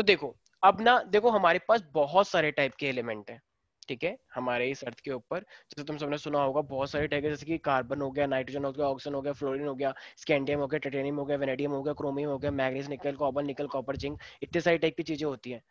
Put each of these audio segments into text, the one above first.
तो देखो अब ना देखो हमारे पास बहुत सारे टाइप के एलिमेंट है ठीक है हमारे इस अर्थ के ऊपर जैसे तुम सबने सुना होगा बहुत सारे टाइप जैसे कि कार्बन हो गया नाइट्रोजन हो गया ऑक्सीजन हो गया फ्लोरिन हो गया स्कैंडियम हो गया टेटेनियम हो गया वेनेडियम हो गया क्रोमियम हो गया मैग्नीज निकल कॉपर निकल कॉपर जिंक इतने सारी टाइप की चीजें होती है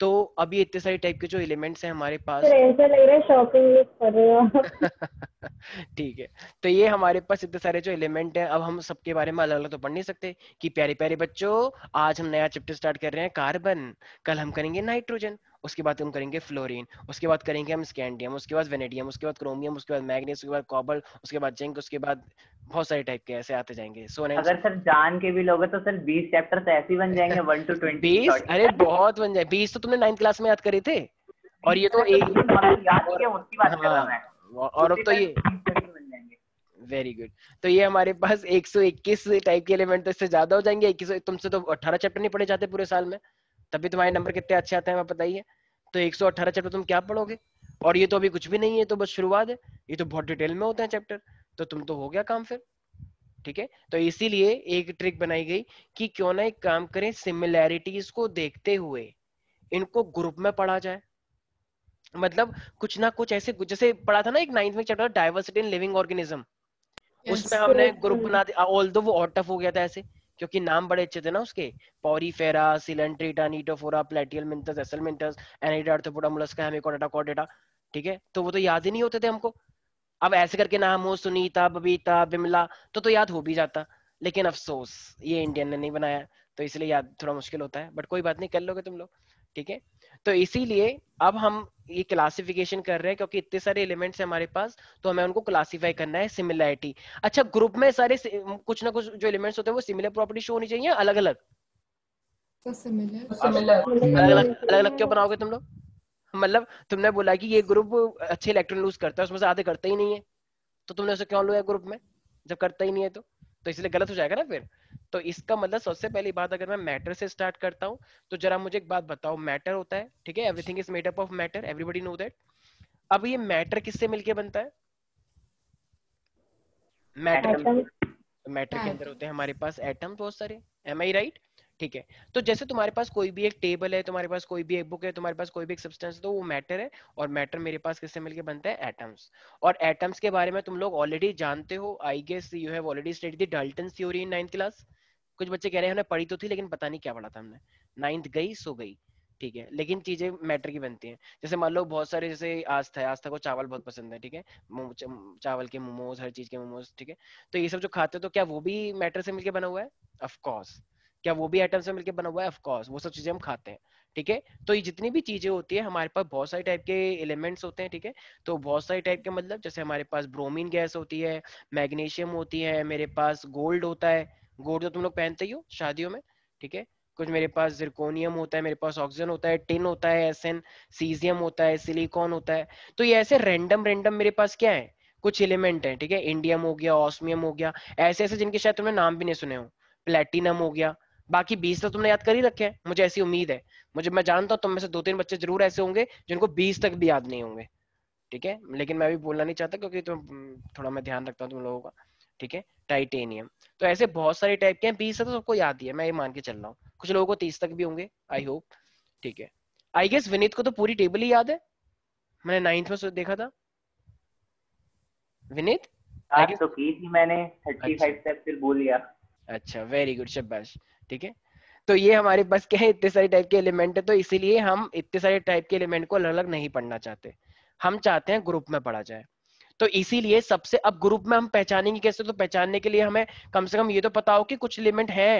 तो अभी इतने सारे टाइप के जो एलिमेंट्स हैं हमारे पास तो ऐसा लग रहा है शॉपिंग लिस्ट कर रहे हो ठीक है तो ये हमारे पास इतने सारे जो एलिमेंट हैं अब हम सबके बारे में अलग अलग तो पढ़ नहीं सकते कि प्यारे प्यारे बच्चों आज हम नया चैप्टर स्टार्ट कर रहे हैं कार्बन कल हम करेंगे नाइट्रोजन उसके बाद हम करेंगे फ्लोरीन उसके बाद करेंगे हम स्कैंडियम उसके बाद वेनेडियम उसके बाद क्रोमियम उसके बाद मैग्नीज उसके बाद कॉबल उसके बाद जिंक उसके बाद बहुत सारे टाइप के ऐसे आते जाएंगे सोने so, अगर सर जान के भी लोगे तो सर बीस चैप्टर तो ऐसे बन जाएंगे वन टू ट्वेंटी अरे बहुत बन जाए बीस तो तुमने नाइन्थ क्लास में याद करे थे और ये तो एक याद उसकी बात कर रहा हाँ। और अब तो ये वेरी गुड तो ये हमारे पास 121 टाइप के एलिमेंट तो इससे ज्यादा हो जाएंगे तुमसे तो 18 चैप्टर नहीं पढ़े जाते पूरे साल में तभी तुम्हारे नंबर कितने अच्छे आते हैं मैं बताइए तो 118 चैप्टर तुम क्या पढ़ोगे और ये तो अभी कुछ भी नहीं है तो बस शुरुआत है ये तो बहुत डिटेल में होते हैं चैप्टर तो तुम तो हो गया काम फिर ठीक है तो इसीलिए एक ट्रिक बनाई गई कि क्यों ना एक काम करें सिमिलैरिटीज को देखते हुए इनको ग्रुप में पढ़ा जाए मतलब कुछ ना कुछ ऐसे जैसे पढ़ा था ना एक नाइन्थ में chapter diversity in living organism उसमें हमने ग्रुप बना दिया ऑल दो वो और हो गया था ऐसे क्योंकि नाम बड़े अच्छे थे ना उसके Porifera Coelenterata Ctenophora Platyhelminthes Aschelminthes Annelida Arthropoda Mollusca Hemichordata कोडेटा ठीक है तो वो तो याद ही नहीं होते थे हमको अब ऐसे करके नाम हो सुनीता बबीता बिमला तो तो याद हो भी जाता लेकिन अफसोस ये इंडियन ने नहीं बनाया तो इसलिए याद थोड़ा मुश्किल होता है बट कोई बात नहीं कर लोगे तुम लोग ठीक है तो इसीलिए अब हम ये क्लासिफिकेशन कर रहे हैं क्योंकि इतने सारे एलिमेंट्स हैं हमारे पास तो हमें उनको क्लासिफाई करना है सिमिलैरिटी अच्छा ग्रुप में सारे कुछ ना कुछ जो एलिमेंट्स होते हैं वो सिमिलर प्रॉपर्टी शो होनी चाहिए अलग अलग अलग अलग अलग अलग क्यों बनाओगे तुम लोग मतलब तुमने बोला कि ये ग्रुप अच्छे इलेक्ट्रॉन लूज करता है उसमें से आधे करता ही नहीं है तो तुमने उसे क्यों लिया ग्रुप में जब करता ही नहीं है तो तो इसलिए गलत हो जाएगा ना फिर तो इसका मतलब सबसे पहली बात अगर मैं मैटर से स्टार्ट करता हूँ तो जरा मुझे एक बात बताओ मैटर होता है ठीक है everything is made up of matter everybody know that अब ये मैटर किससे मिलके बनता है मैटर मैटर के हाँ। अंदर होते हैं हमारे पास एटम बहुत सारे एम आई राइट ठीक है तो जैसे तुम्हारे पास कोई भी एक टेबल है तुम्हारे पास कोई भी एक बुक है तुम्हारे पास कोई भी एक सब्सटेंस तो वो मैटर है और मैटर मेरे पास किससे मिलकर बनता है एटम्स और एटम्स के बारे में तुम लोग ऑलरेडी जानते हो I guess you have already study the Dalton theory in ninth class कुछ बच्चे कह रहे हैं हमने पढ़ी तो थी लेकिन पता नहीं क्या पढ़ा था हमने नाइन्थ गई सो गई ठीक है लेकिन चीजें मैटर की बनती हैं जैसे मान लो बहुत सारे जैसे आस्था है आस्था को चावल बहुत पसंद है ठीक है चावल के मोमोज हर चीज के मोमोज ठीक है तो ये सब जो खाते हो तो क्या वो भी मैटर से मिलकर बना हुआ है ऑफ कोर्स क्या वो भी आइटम से मिलकर बना हुआ है ऑफकोर्स वो सब चीजें हम खाते हैं ठीक है तो ये जितनी भी चीजें होती है हमारे पास बहुत सारे टाइप के एलिमेंट्स होते हैं ठीक है तो बहुत सारे टाइप के मतलब जैसे हमारे पास ब्रोमीन गैस होती है मैग्नीशियम होती है मेरे पास गोल्ड होता है गोल्ड तो तुम लोग पहनते ही हो शादियों में ठीक है कुछ मेरे पास जिरकोनियम होता है मेरे पास ऑक्सीजन होता है टिन होता है एस सीजियम होता है सिलिकॉन होता है तो ये ऐसे रेंडम रेंडम मेरे पास क्या है कुछ एलिमेंट है ठीक है इंडियम हो गया ऑस्मियम हो गया ऐसे ऐसे जिनके शायद तुमने नाम भी नहीं सुने हो प्लेटिनम हो गया बाकी बीस तो तुमने याद कर ही रखे हैं मुझे ऐसी उम्मीद है मुझे मैं जानता हूँ तुम में से दो तीन बच्चे जरूर ऐसे होंगे जिनको बीस तक भी याद नहीं होंगे ठीक है लेकिन मैं भी बोलना नहीं चाहता क्योंकि तुम थोड़ा मैं ध्यान रखता हूँ तुम लोगों का ठीक है टाइटेनियम तो ऐसे बहुत सारे टाइप के हैं बीस तक तो सबको याद ही है मैं ये मान के चल रहा हूँ कुछ लोगों को तीस तक भी होंगे आई होप ठीक है आई गेस विनीत को तो पूरी टेबल ही याद है मैंने नाइन्थ में देखा था विनीत हाँ, तो की थी मैंने 35 अच्छा। तक फिर बोल लिया अच्छा वेरी गुड शब्बाश ठीक है तो ये हमारे पास क्या है इतने सारे टाइप के एलिमेंट है तो इसीलिए हम इतने सारे टाइप के एलिमेंट को अलग अलग नहीं पढ़ना चाहते हम चाहते हैं ग्रुप में पढ़ा जाए तो इसीलिए सबसे अब ग्रुप में हम पहचानेंगे कैसे तो पहचानने के लिए हमें कम से कम ये तो पता हो कि कुछ एलिमेंट है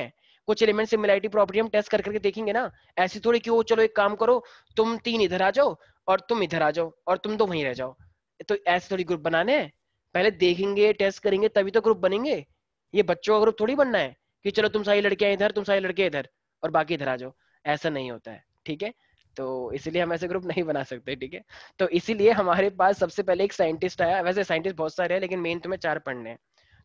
कुछ एलिमेंट सिमिलरिटी प्रॉपर्टी हम टेस्ट कर करके देखेंगे ना ऐसी थोड़ी क्यों चलो एक काम करो तुम तीन इधर आ जाओ और तुम इधर आ जाओ और तुम तो वहीं रह जाओ तो ऐसे थोड़ी ग्रुप बनाने हैं पहले देखेंगे टेस्ट करेंगे तभी तो ग्रुप बनेंगे ये बच्चों का ग्रुप थोड़ी बनना है कि चलो तुम सारी लड़कियां इधर तुम सारी लड़के इधर और बाकी इधर आ जाओ ऐसा नहीं होता है ठीक है तो इसलिए हम ऐसे ग्रुप नहीं बना सकते ठीक है तो इसीलिए हमारे पास सबसे पहले एक साइंटिस्ट आया वैसे साइंटिस्ट बहुत सारे हैं लेकिन मेन तुम्हें तो चार पढ़ने हैं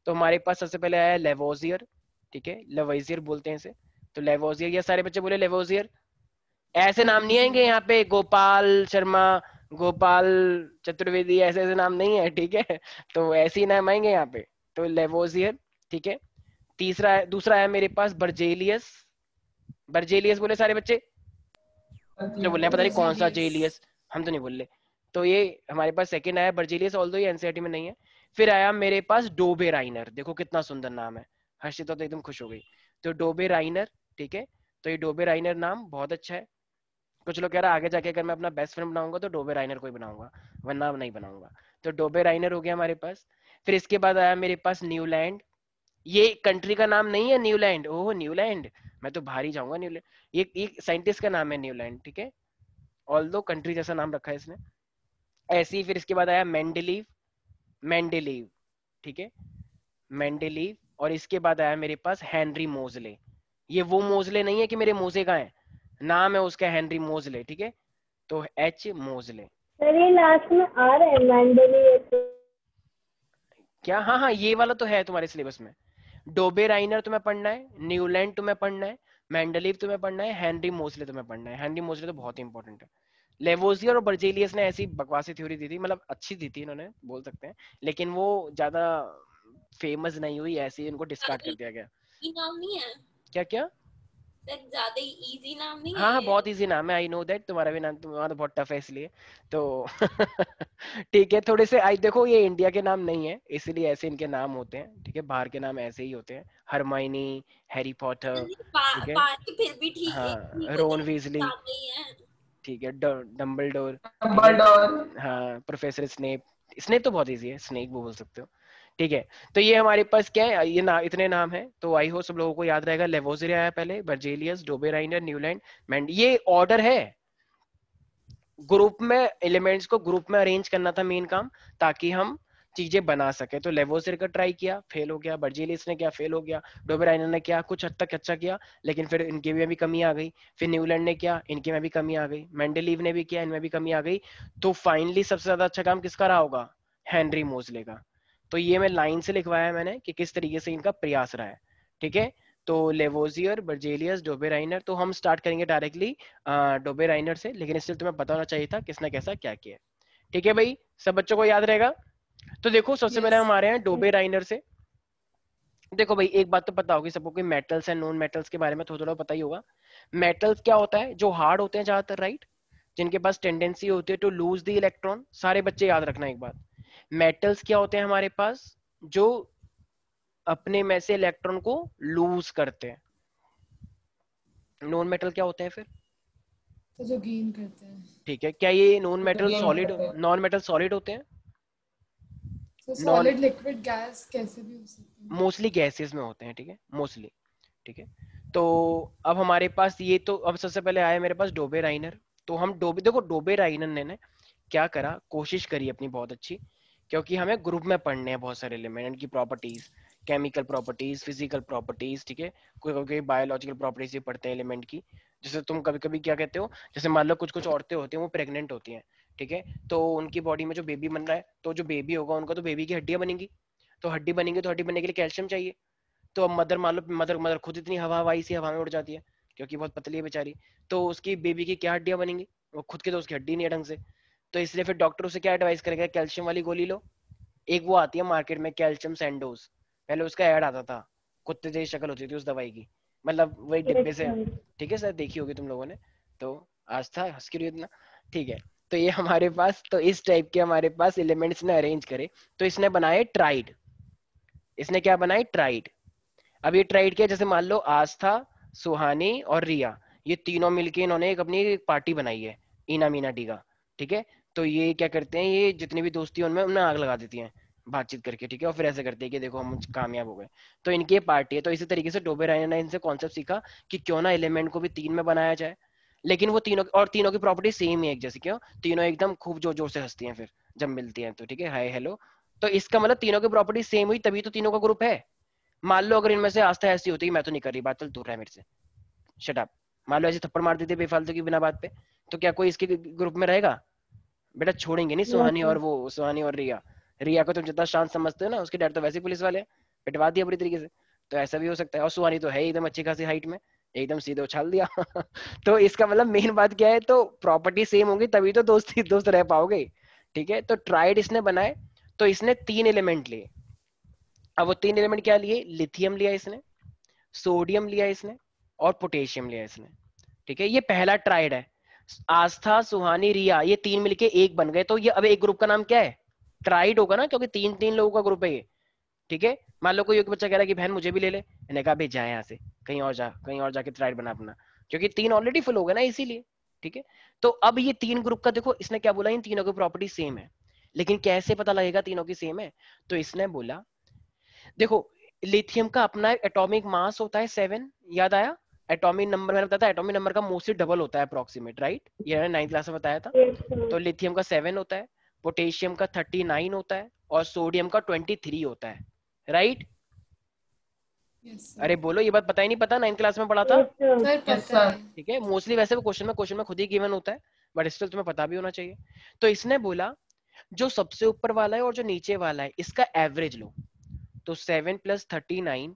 तो हमारे पास सबसे पहले आया लेवोजियर ठीक है लेवोजियर बोलते हैं इसे तो लेवोजियर या सारे बच्चे बोले लेवोजियर ऐसे नाम नहीं आएंगे यहाँ पे गोपाल शर्मा गोपाल चतुर्वेदी ऐसे ऐसे नाम नहीं है ठीक है तो ऐसे ही नाम आएंगे यहाँ पे तो लेवोजियर ठीक है तीसरा है दूसरा है मेरे पास बर्जेलियस बर्जेलियस बोले सारे बच्चे जो बोल रहे पता नहीं कौन सा जेलियस हम तो नहीं बोल रहे तो ये हमारे पास सेकेंड आया बर्जेलियस ऑल्दो ये एनसीआरटी e में नहीं है फिर आया मेरे पास डोबे राइनर देखो कितना सुंदर नाम है हर्षित तो एकदम खुश हो गई तो डोबे राइनर ठीक है तो ये डोबे राइनर नाम बहुत अच्छा है कुछ लोग कह रहा आगे जाके अगर मैं अपना बेस्ट फ्रेंड बनाऊंगा तो डोबे राइनर को ही बनाऊंगा वरना नहीं बनाऊंगा तो डोबे राइनर हो गया हमारे पास फिर इसके बाद आया मेरे पास न्यूलैंड ये कंट्री का नाम नहीं है न्यूलैंड ओह न्यूलैंड मैं तो बाहर ही जाऊंगा न्यूलैंड ये एक साइंटिस्ट का नाम है न्यूलैंड ठीक है ऑल दो कंट्री जैसा नाम रखा है इसने ऐसी फिर इसके बाद आया मैंडलीव मैंडलीव ठीक है मैंडलीव और इसके बाद आया मेरे पास हैंनरी मोजले ये वो मोजले नहीं है कि मेरे मोजे का है नाम है उसका हैंनरी मोजले ठीक है तो एच मोजले लास्ट में आ रहा है क्या हाँ हाँ ये वाला तो है तुम्हारे सिलेबस में डोबे राइनर तुम्हें पढ़ना है न्यूलैंड तुम्हें पढ़ना है मैंडलीव तुम्हें पढ़ना है हेनरी मोसले तुम्हें पढ़ना है हेनरी मोसले तो बहुत इंपॉर्टेंट है लेवोजियर और बर्जेलियस ने ऐसी बकवासी थ्योरी दी थी मतलब अच्छी दी थी इन्होंने बोल सकते हैं लेकिन वो ज्यादा फेमस नहीं हुई ऐसी इनको डिस्कार्ड कर दिया गया नाम नहीं है क्या क्या ज्यादा नाम नहीं हाँ, हाँ बहुत इजी नाम है आई नो दैट तुम्हारा भी नाम तुम्हारा तो बहुत टफ है इसलिए तो ठीक है थोड़े से आई देखो ये इंडिया के नाम नहीं है इसलिए ऐसे इनके नाम होते हैं ठीक है बाहर के नाम ऐसे ही होते हैं हरमाइनी हैरी पॉटर ठीक है रोन वीजली ठीक है डम्बल डोर हाँ प्रोफेसर स्नेप स्नेप तो बहुत इजी है स्नेक वो बोल सकते हो ठीक है तो ये हमारे पास क्या है ये ना इतने नाम है तो आई हो सब लोगों को याद रहेगा लेवोजरिया आया पहले बर्जेलियस डोबेराइनर न्यूलैंड मैंड ये ऑर्डर है ग्रुप में एलिमेंट्स को ग्रुप में अरेंज करना था मेन काम ताकि हम चीजें बना सके तो लेवोसिर का ट्राई किया फेल हो गया बर्जेलियस ने क्या फेल हो गया डोबेराइनर ने क्या कुछ हद तक अच्छा किया लेकिन फिर इनके में भी कमी आ गई फिर न्यूलैंड ने क्या इनके में भी कमी आ गई मैंडेलीव ने भी किया इनमें भी कमी आ गई तो फाइनली सबसे ज्यादा अच्छा काम किसका रहा होगा हेनरी मोजले का तो ये मैं लाइन से लिखवाया मैंने कि किस तरीके से इनका प्रयास रहा है ठीक है तो लेवोजियर बर्जेलियस डोबे राइनर तो हम स्टार्ट करेंगे डायरेक्टली डोबे राइनर से लेकिन इससे तुम्हें तो पता होना चाहिए था किसने कैसा क्या किया ठीक है भाई सब बच्चों को याद रहेगा तो देखो सबसे पहले हम आ रहे हैं डोबे राइनर से देखो भाई एक बात तो पता होगी सबको कि मेटल्स एंड नॉन मेटल्स के बारे में थोड़ा थोड़ा पता ही होगा मेटल्स क्या होता है जो हार्ड होते हैं ज्यादातर राइट जिनके पास टेंडेंसी होती है टू लूज द इलेक्ट्रॉन सारे बच्चे याद रखना एक बात मेटल्स क्या होते हैं हमारे पास जो अपने में से इलेक्ट्रॉन को लूज करते हैं नॉन मेटल क्या होते हैं फिर तो जो गेन करते हैं ठीक है क्या ये non metal solid non metal solid होते हैं सॉलिड लिक्विड गैस कैसे भी हो सकते हैं मोस्टली गैसेस में होते हैं ठीक है मोस्टली ठीक है तो अब हमारे पास ये तो अब सबसे पहले आया मेरे पास डोबे राइनर तो हम डोबे देखो डोबे राइनर ने ना क्या करा कोशिश करी अपनी बहुत अच्छी क्योंकि हमें ग्रुप में पढ़ने हैं बहुत सारे एलिमेंट की properties chemical properties physical properties ठीक है कोई कोई बायोलॉजिकल प्रॉपर्टीज भी पढ़ते हैं एलिमेंट की जैसे तुम कभी कभी क्या कहते हो जैसे मान लो कुछ कुछ औरतें होती हैं वो प्रेग्नेंट होती हैं ठीक है तो उनकी बॉडी में जो बेबी बन रहा है तो जो बेबी होगा उनका तो बेबी की हड्डियां बनेंगी तो हड्डी बनेंगी तो हड्डी बनने के लिए कैल्शियम चाहिए तो अब मदर मान लो मदर मदर खुद इतनी हवा हवाई सी हवा में उड़ जाती है क्योंकि बहुत पतली है बेचारी तो उसकी बेबी की क्या हड्डियां बनेंगी वो खुद की तो उसकी हड्डी नहीं है ढंग से तो इसलिए फिर डॉक्टर उसे क्या एडवाइस करेगा कैल्शियम वाली गोली लो एक वो आती है मार्केट में कैल्शियम सेंडोज पहले उसका एड आता था कुत्ते जैसी शक्ल होती थी उस दवाई की मतलब वही डिब्बे से ठीक है सर देखी होगी तुम लोगों ने तो आज था हंस के इतना ठीक है तो ये हमारे पास तो इस टाइप के हमारे पास एलिमेंट्स ने अरेंज करे तो इसने बनाए ट्राइड इसने क्या बनाए ट्राइड अब ये ट्राइड क्या जैसे मान लो आस्था सुहानी और रिया ये तीनों मिलके इन्होंने एक अपनी पार्टी बनाई है इना मीना डीगा ठीक है तो ये क्या करते हैं ये जितनी भी दोस्ती उनमें उनमें आग लगा देती हैं बातचीत करके ठीक है और फिर ऐसे करते हैं कि देखो हम कामयाब हो गए तो इनकी पार्टी है तो इसी तरीके से डोबे रायन ने इनसे कॉन्सेप्ट सीखा कि क्यों ना एलिमेंट को भी तीन में बनाया जाए लेकिन वो तीनों और तीनों की प्रॉपर्टी सेम ही एक जैसे क्यों तीनों एकदम खूब जोर जोर से हंसती हैं फिर जब मिलती हैं तो ठीक है हाय हेलो तो इसका मतलब तीनों की प्रॉपर्टी सेम हुई तभी तो तीनों का ग्रुप है मान लो अगर इनमें से आस्था ऐसी होती मैं तो नहीं कर रही बात चल दूर है मेरे से शटअप मान लो ऐसे थप्पड़ मार देते बेफालतू की बिना बात पे तो क्या कोई इसके ग्रुप में रहेगा बेटा छोड़ेंगे नहीं सुहानी और वो सुहानी और रिया रिया को तुम जितना शांत समझते हो ना उसके डर तो वैसे पुलिस वाले पिटवा दिया पूरी तरीके से तो ऐसा भी हो सकता है और सुहानी तो है एकदम अच्छी खासी हाइट में एकदम सीधे उछाल दिया तो इसका मतलब मेन बात क्या है तो प्रॉपर्टी सेम होगी तभी तो दोस्त दोस्त रह पाओगे ठीक है तो ट्राइड इसने बनाए तो इसने तीन एलिमेंट लिए अब वो तीन एलिमेंट क्या लिए लिथियम लिया इसने सोडियम लिया इसने और पोटेशियम लिया इसने ठीक है ये पहला ट्राइड है आस्था सुहानी रिया ये तीन मिलके एक बन गए तो ये अब एक ग्रुप का नाम क्या है ट्राइड होगा ना क्योंकि तीन तीन लोगों का ग्रुप है ये ठीक है मान लो कोई एक बच्चा कह रहा है कि बहन मुझे भी ले ले लेने कहा भाई जाए यहाँ से कहीं और जा कहीं और जाके ट्राइड बना अपना क्योंकि तीन ऑलरेडी फुल हो गए ना इसीलिए ठीक है तो अब ये तीन ग्रुप का देखो इसने क्या बोला इन तीनों की प्रॉपर्टी सेम है लेकिन कैसे पता लगेगा तीनों की सेम है तो इसने बोला देखो लिथियम का अपना एटॉमिक मास होता है सेवन याद आया एटॉमिक नंबर मैंने बताया था एटॉमिक नंबर का मोस्टली डबल होता है अप्रोक्सीमेट राइट ये मैंने नाइन्थ क्लास में बताया था तो लिथियम का सेवन होता है पोटेशियम का थर्टी नाइन होता है और सोडियम का ट्वेंटी थ्री होता है राइट Yes, अरे बोलो ये बात पता ही नहीं पता नाइन्थ क्लास में पढ़ा था ठीक है मोस्टली वैसे भी क्वेश्चन में क्वेश्चन में खुद ही गिवन होता है बट स्टिल तुम्हें पता भी होना चाहिए तो इसने बोला जो सबसे ऊपर वाला है और जो नीचे वाला है इसका एवरेज लो तो सेवन प्लस थर्टी नाइन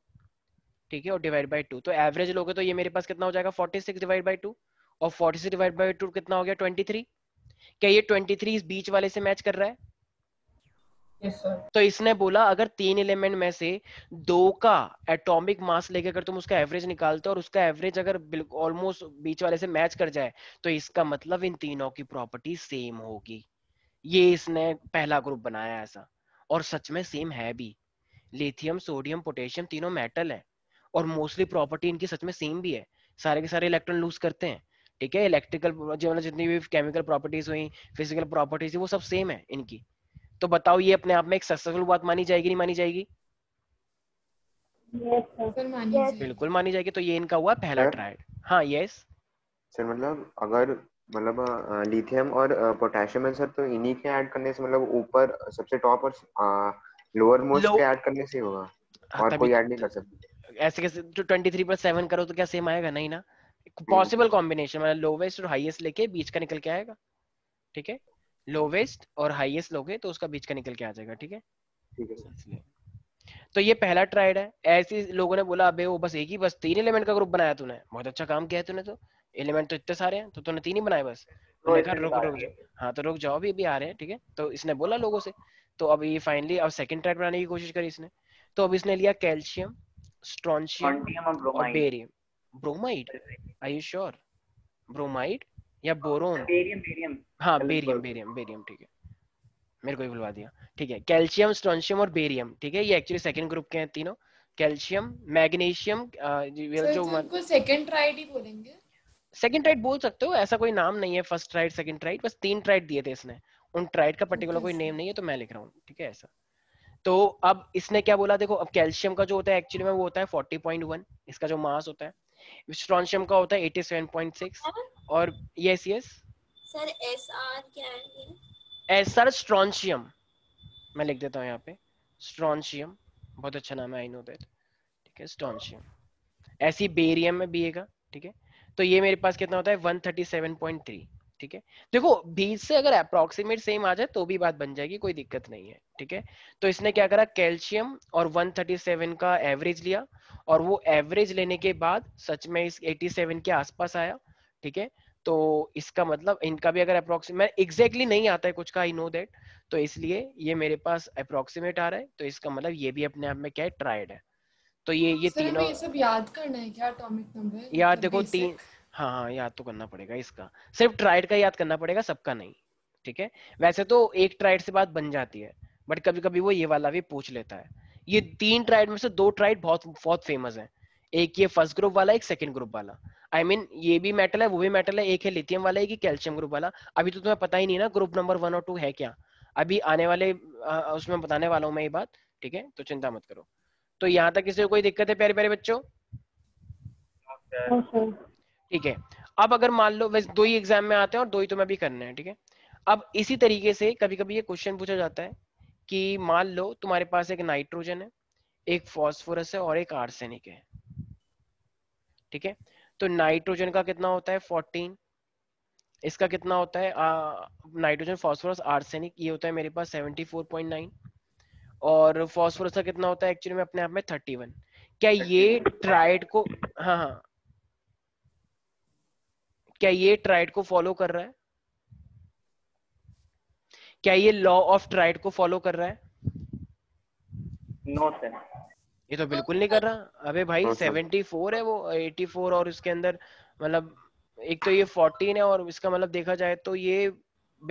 ठीक है और डिवाइड बाई टू तो एवरेज लोगे तो ये मेरे पास कितना हो जाएगा forty six divide by two और forty six divide by two कितना हो गया ट्वेंटी थ्री क्या ये ट्वेंटी थ्री इस बीच वाले से मैच कर रहा है yes, तो इसने बोला अगर तीन एलिमेंट में से दो का एटॉमिक मास लेके अगर तुम उसका एवरेज निकालते हो और उसका एवरेज अगर ऑलमोस्ट बीच वाले से मैच कर जाए तो इसका मतलब इन तीनों की प्रॉपर्टी सेम होगी ये इसने पहला ग्रुप बनाया ऐसा और सच में सेम है भी लिथियम सोडियम पोटेशियम तीनों मेटल है और मोस्टली प्रॉपर्टी इनकी सच में सेम भी है सारे के सारे इलेक्ट्रॉन लूज करते हैं ठीक है इलेक्ट्रिकल जो मतलब जितनी भी केमिकल प्रॉपर्टीज हुई फिजिकल प्रॉपर्टीज वो सब सेम है इनकी तो बताओ ये अपने आप में एक सक्सेसफुल बात मानी जाएगी नहीं मानी जाएगी बिल्कुल मानी जाएगी तो ये इनका हुआ पहला ट्रायड हाँ यस सर मतलब अगर मतलब लिथियम और पोटेशियम है सर तो इन्हीं के ऐड करने से मतलब ऊपर सबसे टॉप और लोअर मोस्ट के ऐड करने से होगा हाँ, और कोई ऐड तो नहीं कर सकते ऐसे कैसे तो 23 पर 7 करो तो क्या सेम आएगा नहीं ना पॉसिबल hmm. कॉम्बिनेशन मतलब लोवेस्ट और हाईएस्ट लेके बीच का निकल के आएगा ठीक है लोवेस्ट और हाईएस्ट लोगे तो उसका बीच का निकल के आ जाएगा ठीक है तो ये पहला ट्राइड है ऐसे लोगों ने बोला अबे वो बस एक ही बस तीन एलिमेंट का ग्रुप बनाया तूने बहुत अच्छा काम किया तूने तो एलिमेंट तो इतने सारे हैं तो तूने तीन ही बनाए बस तूने तो कहा रुक रुक हाँ तो रुक जाओ भी अभी आ रहे हैं ठीक है तो इसने बोला लोगों से तो अब ये फाइनली अब सेकंड ट्राइड बनाने की कोशिश करी इसने तो अब इसने लिया calcium strontium or bromide? Or barium? Bromide. Are you sure? Bromide या बोरोन बेरियम बेरियम हाँ बेरियम बेरियम बेरियम ठीक है मेरे को ही बुलवा दिया ठीक है कैल्शियम स्ट्रॉन्शियम और बेरियम ठीक है ये एक्चुअली सेकंड ग्रुप के हैं तीनों कैल्शियम मैग्नीशियम जो उनको सेकंड ट्राइड ही बोलेंगे सेकंड ट्राइड बोल सकते हो ऐसा कोई नाम नहीं है फर्स्ट ट्राइड सेकंड ट्राइड बस तीन ट्राइड दिए थे इसने उन ट्राइड का पर्टिकुलर कोई नेम नहीं है तो मैं लिख रहा हूँ ठीक है ऐसा तो अब इसने क्या बोला देखो अब कैल्शियम का जो होता है एक्चुअली में वो होता है 40.1 इसका जो मास होता है स्ट्रॉन्शियम का होता है 87.6 हाँ। और यस यस सर एसआर क्या है एसआर स्ट्रॉन्शियम मैं लिख देता हूं यहां पे स्ट्रॉन्शियम बहुत अच्छा नाम है आई नो दैट ठीक है स्ट्रॉन्शियम ऐसी बेरियम में बीएगा ठीक है तो ये मेरे पास कितना होता है 137.3 ठीक है देखो बीज से अगर अप्रोक्सीमेट सेम आ जाए तो भी बात बन जाएगी कोई दिक्कत नहीं है ठीक है तो इसने क्या करा कैल्शियम और 137 का एवरेज लिया और वो एवरेज लेने के बाद सच में इस 87 के आसपास आया ठीक है तो इसका मतलब इनका भी अगर अप्रोक्सीमेट एग्जैक्टली नहीं आता है कुछ का आई नो दैट तो इसलिए ये मेरे पास अप्रोक्सीमेट आ रहा है तो इसका मतलब ये भी अपने आप में क्या है ट्राइड है तो ये ये तीनों ये सब याद करना है क्या एटॉमिक नंबर यार मतलब देखो तीन हाँ हाँ याद तो करना पड़ेगा इसका सिर्फ ट्राइड का याद करना पड़ेगा सबका नहीं ठीक है वैसे तो एक ट्राइड से बात बन जाती है बट कभी कभी वो ये वाला भी पूछ लेता है ये तीन ट्राइड में से दो ट्राइड बहुत बहुत फेमस है एक ये फर्स्ट ग्रुप वाला एक सेकंड ग्रुप वाला आई I मीन mean, ये भी मेटल है वो भी मेटल है एक है लिथियम वाला एक कैल्शियम ग्रुप वाला अभी तो तुम्हें पता ही नहीं ना ग्रुप नंबर वन और टू है क्या अभी आने वाले आ, उसमें बताने वाला हूँ मैं ये बात ठीक है तो चिंता मत करो तो यहाँ तक किसी को कोई दिक्कत है प्यारे प्यारे बच्चों okay. हाँ, ठीक है अब अगर मान लो वैसे दो ही एग्जाम में आते हैं और दो ही मैं भी करना है ठीक है अब इसी तरीके से कभी कभी ये क्वेश्चन पूछा जाता है कि मान लो तुम्हारे पास एक नाइट्रोजन है एक फॉस्फोरस है और एक आर्सेनिक है ठीक है तो नाइट्रोजन का कितना होता है फोर्टीन इसका कितना होता है नाइट्रोजन फॉस्फोरस आर्सेनिक ये होता है मेरे पास नाइन और फॉस्फोरस का कितना होता है एक्चुअली में अपने आप में वन क्या ये ट्राइड को हाँ हाँ क्या ये ट्राइड को फॉलो कर रहा है क्या ये लॉ ऑफ ट्राइड को फॉलो कर रहा है नो no, सर ये तो बिल्कुल नहीं कर रहा अबे भाई सेवेंटी फोर है वो एटी फोर और इसके अंदर मतलब एक तो ये फोर्टीन है और इसका मतलब देखा जाए तो ये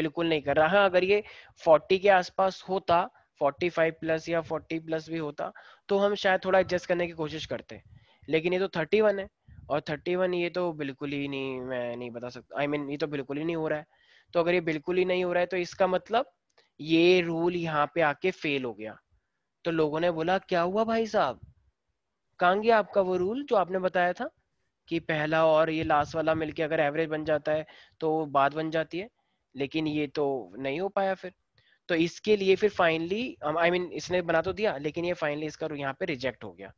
बिल्कुल नहीं कर रहा हाँ अगर ये फोर्टी के आसपास होता फोर्टी फाइव प्लस या फोर्टी प्लस भी होता तो हम शायद थोड़ा एडजस्ट करने की कोशिश करते लेकिन ये तो थर्टी वन है और थर्टी वन ये तो बिल्कुल ही नहीं मैं नहीं बता सकता आई I मीन mean, ये तो बिल्कुल ही नहीं हो रहा है तो अगर ये बिल्कुल ही नहीं हो रहा है तो इसका मतलब ये रूल यहाँ पे आके फेल हो गया तो लोगों ने बोला क्या हुआ भाई साहब कहा गया आपका वो रूल जो आपने बताया था कि पहला और ये लास्ट वाला मिलके अगर एवरेज बन जाता है तो बात बन जाती है लेकिन ये तो नहीं हो पाया फिर तो इसके लिए फिर फाइनली आई मीन इसने बना तो दिया लेकिन ये फाइनली इसका यहाँ पे रिजेक्ट हो गया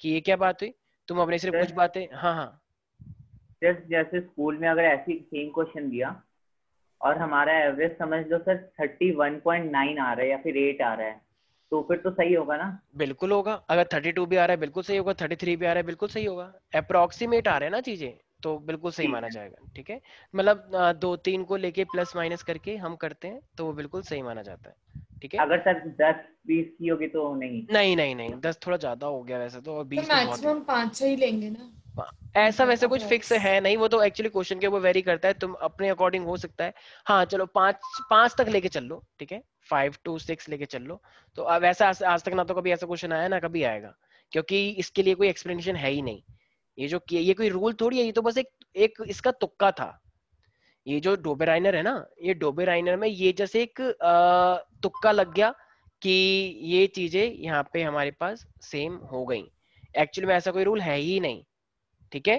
कि ये क्या बात हुई तुम अपने सिर्फ कुछ बातें हाँ हाँ जस्ट जैसे स्कूल में अगर ऐसी सेम क्वेश्चन दिया और हमारा एवरेज समझ लो sir thirty one point nine आ रहा है या फिर एट आ रहा है तो फिर तो सही होगा ना बिल्कुल होगा अगर थर्टी टू भी आ रहा है बिल्कुल सही होगा थर्टी थ्री भी आ रहा है बिल्कुल सही होगा अप्रोक्सीमेट आ रहे हैं ना चीजें तो बिल्कुल सही माना जाएगा ठीक है मतलब दो तीन को लेके प्लस माइनस करके हम करते हैं तो वो बिल्कुल सही माना जाता है ठीक है अगर सर दस बीस की होगी तो नहीं नहीं नहीं नहीं दस थोड़ा ज्यादा हो गया वैसे तो और तो बीस तो मैक्सिमम पाँच छह ही लेंगे ना हाँ, ऐसा हाँ, वैसे कुछ फिक्स है नहीं वो तो एक्चुअली क्वेश्चन के वो वेरी करता है तुम अपने अकॉर्डिंग हो सकता है हाँ चलो पांच पांच तक लेके चल लो ठीक है फाइव टू सिक्स लेके चल लो तो वैसा आज तक ना तो कभी ऐसा क्वेश्चन आया ना कभी आएगा क्योंकि इसके लिए कोई एक्सप्लेनेशन है ही नहीं ये जो किया ये कोई रूल थोड़ी है ये तो बस एक एक इसका तुक्का था ये जो डोबेराइनर है ना ये डोबेराइनर में ये जैसे एक तुक्का लग गया कि ये चीजें यहाँ पे हमारे पास सेम हो गई एक्चुअली में ऐसा कोई रूल है ही नहीं ठीक है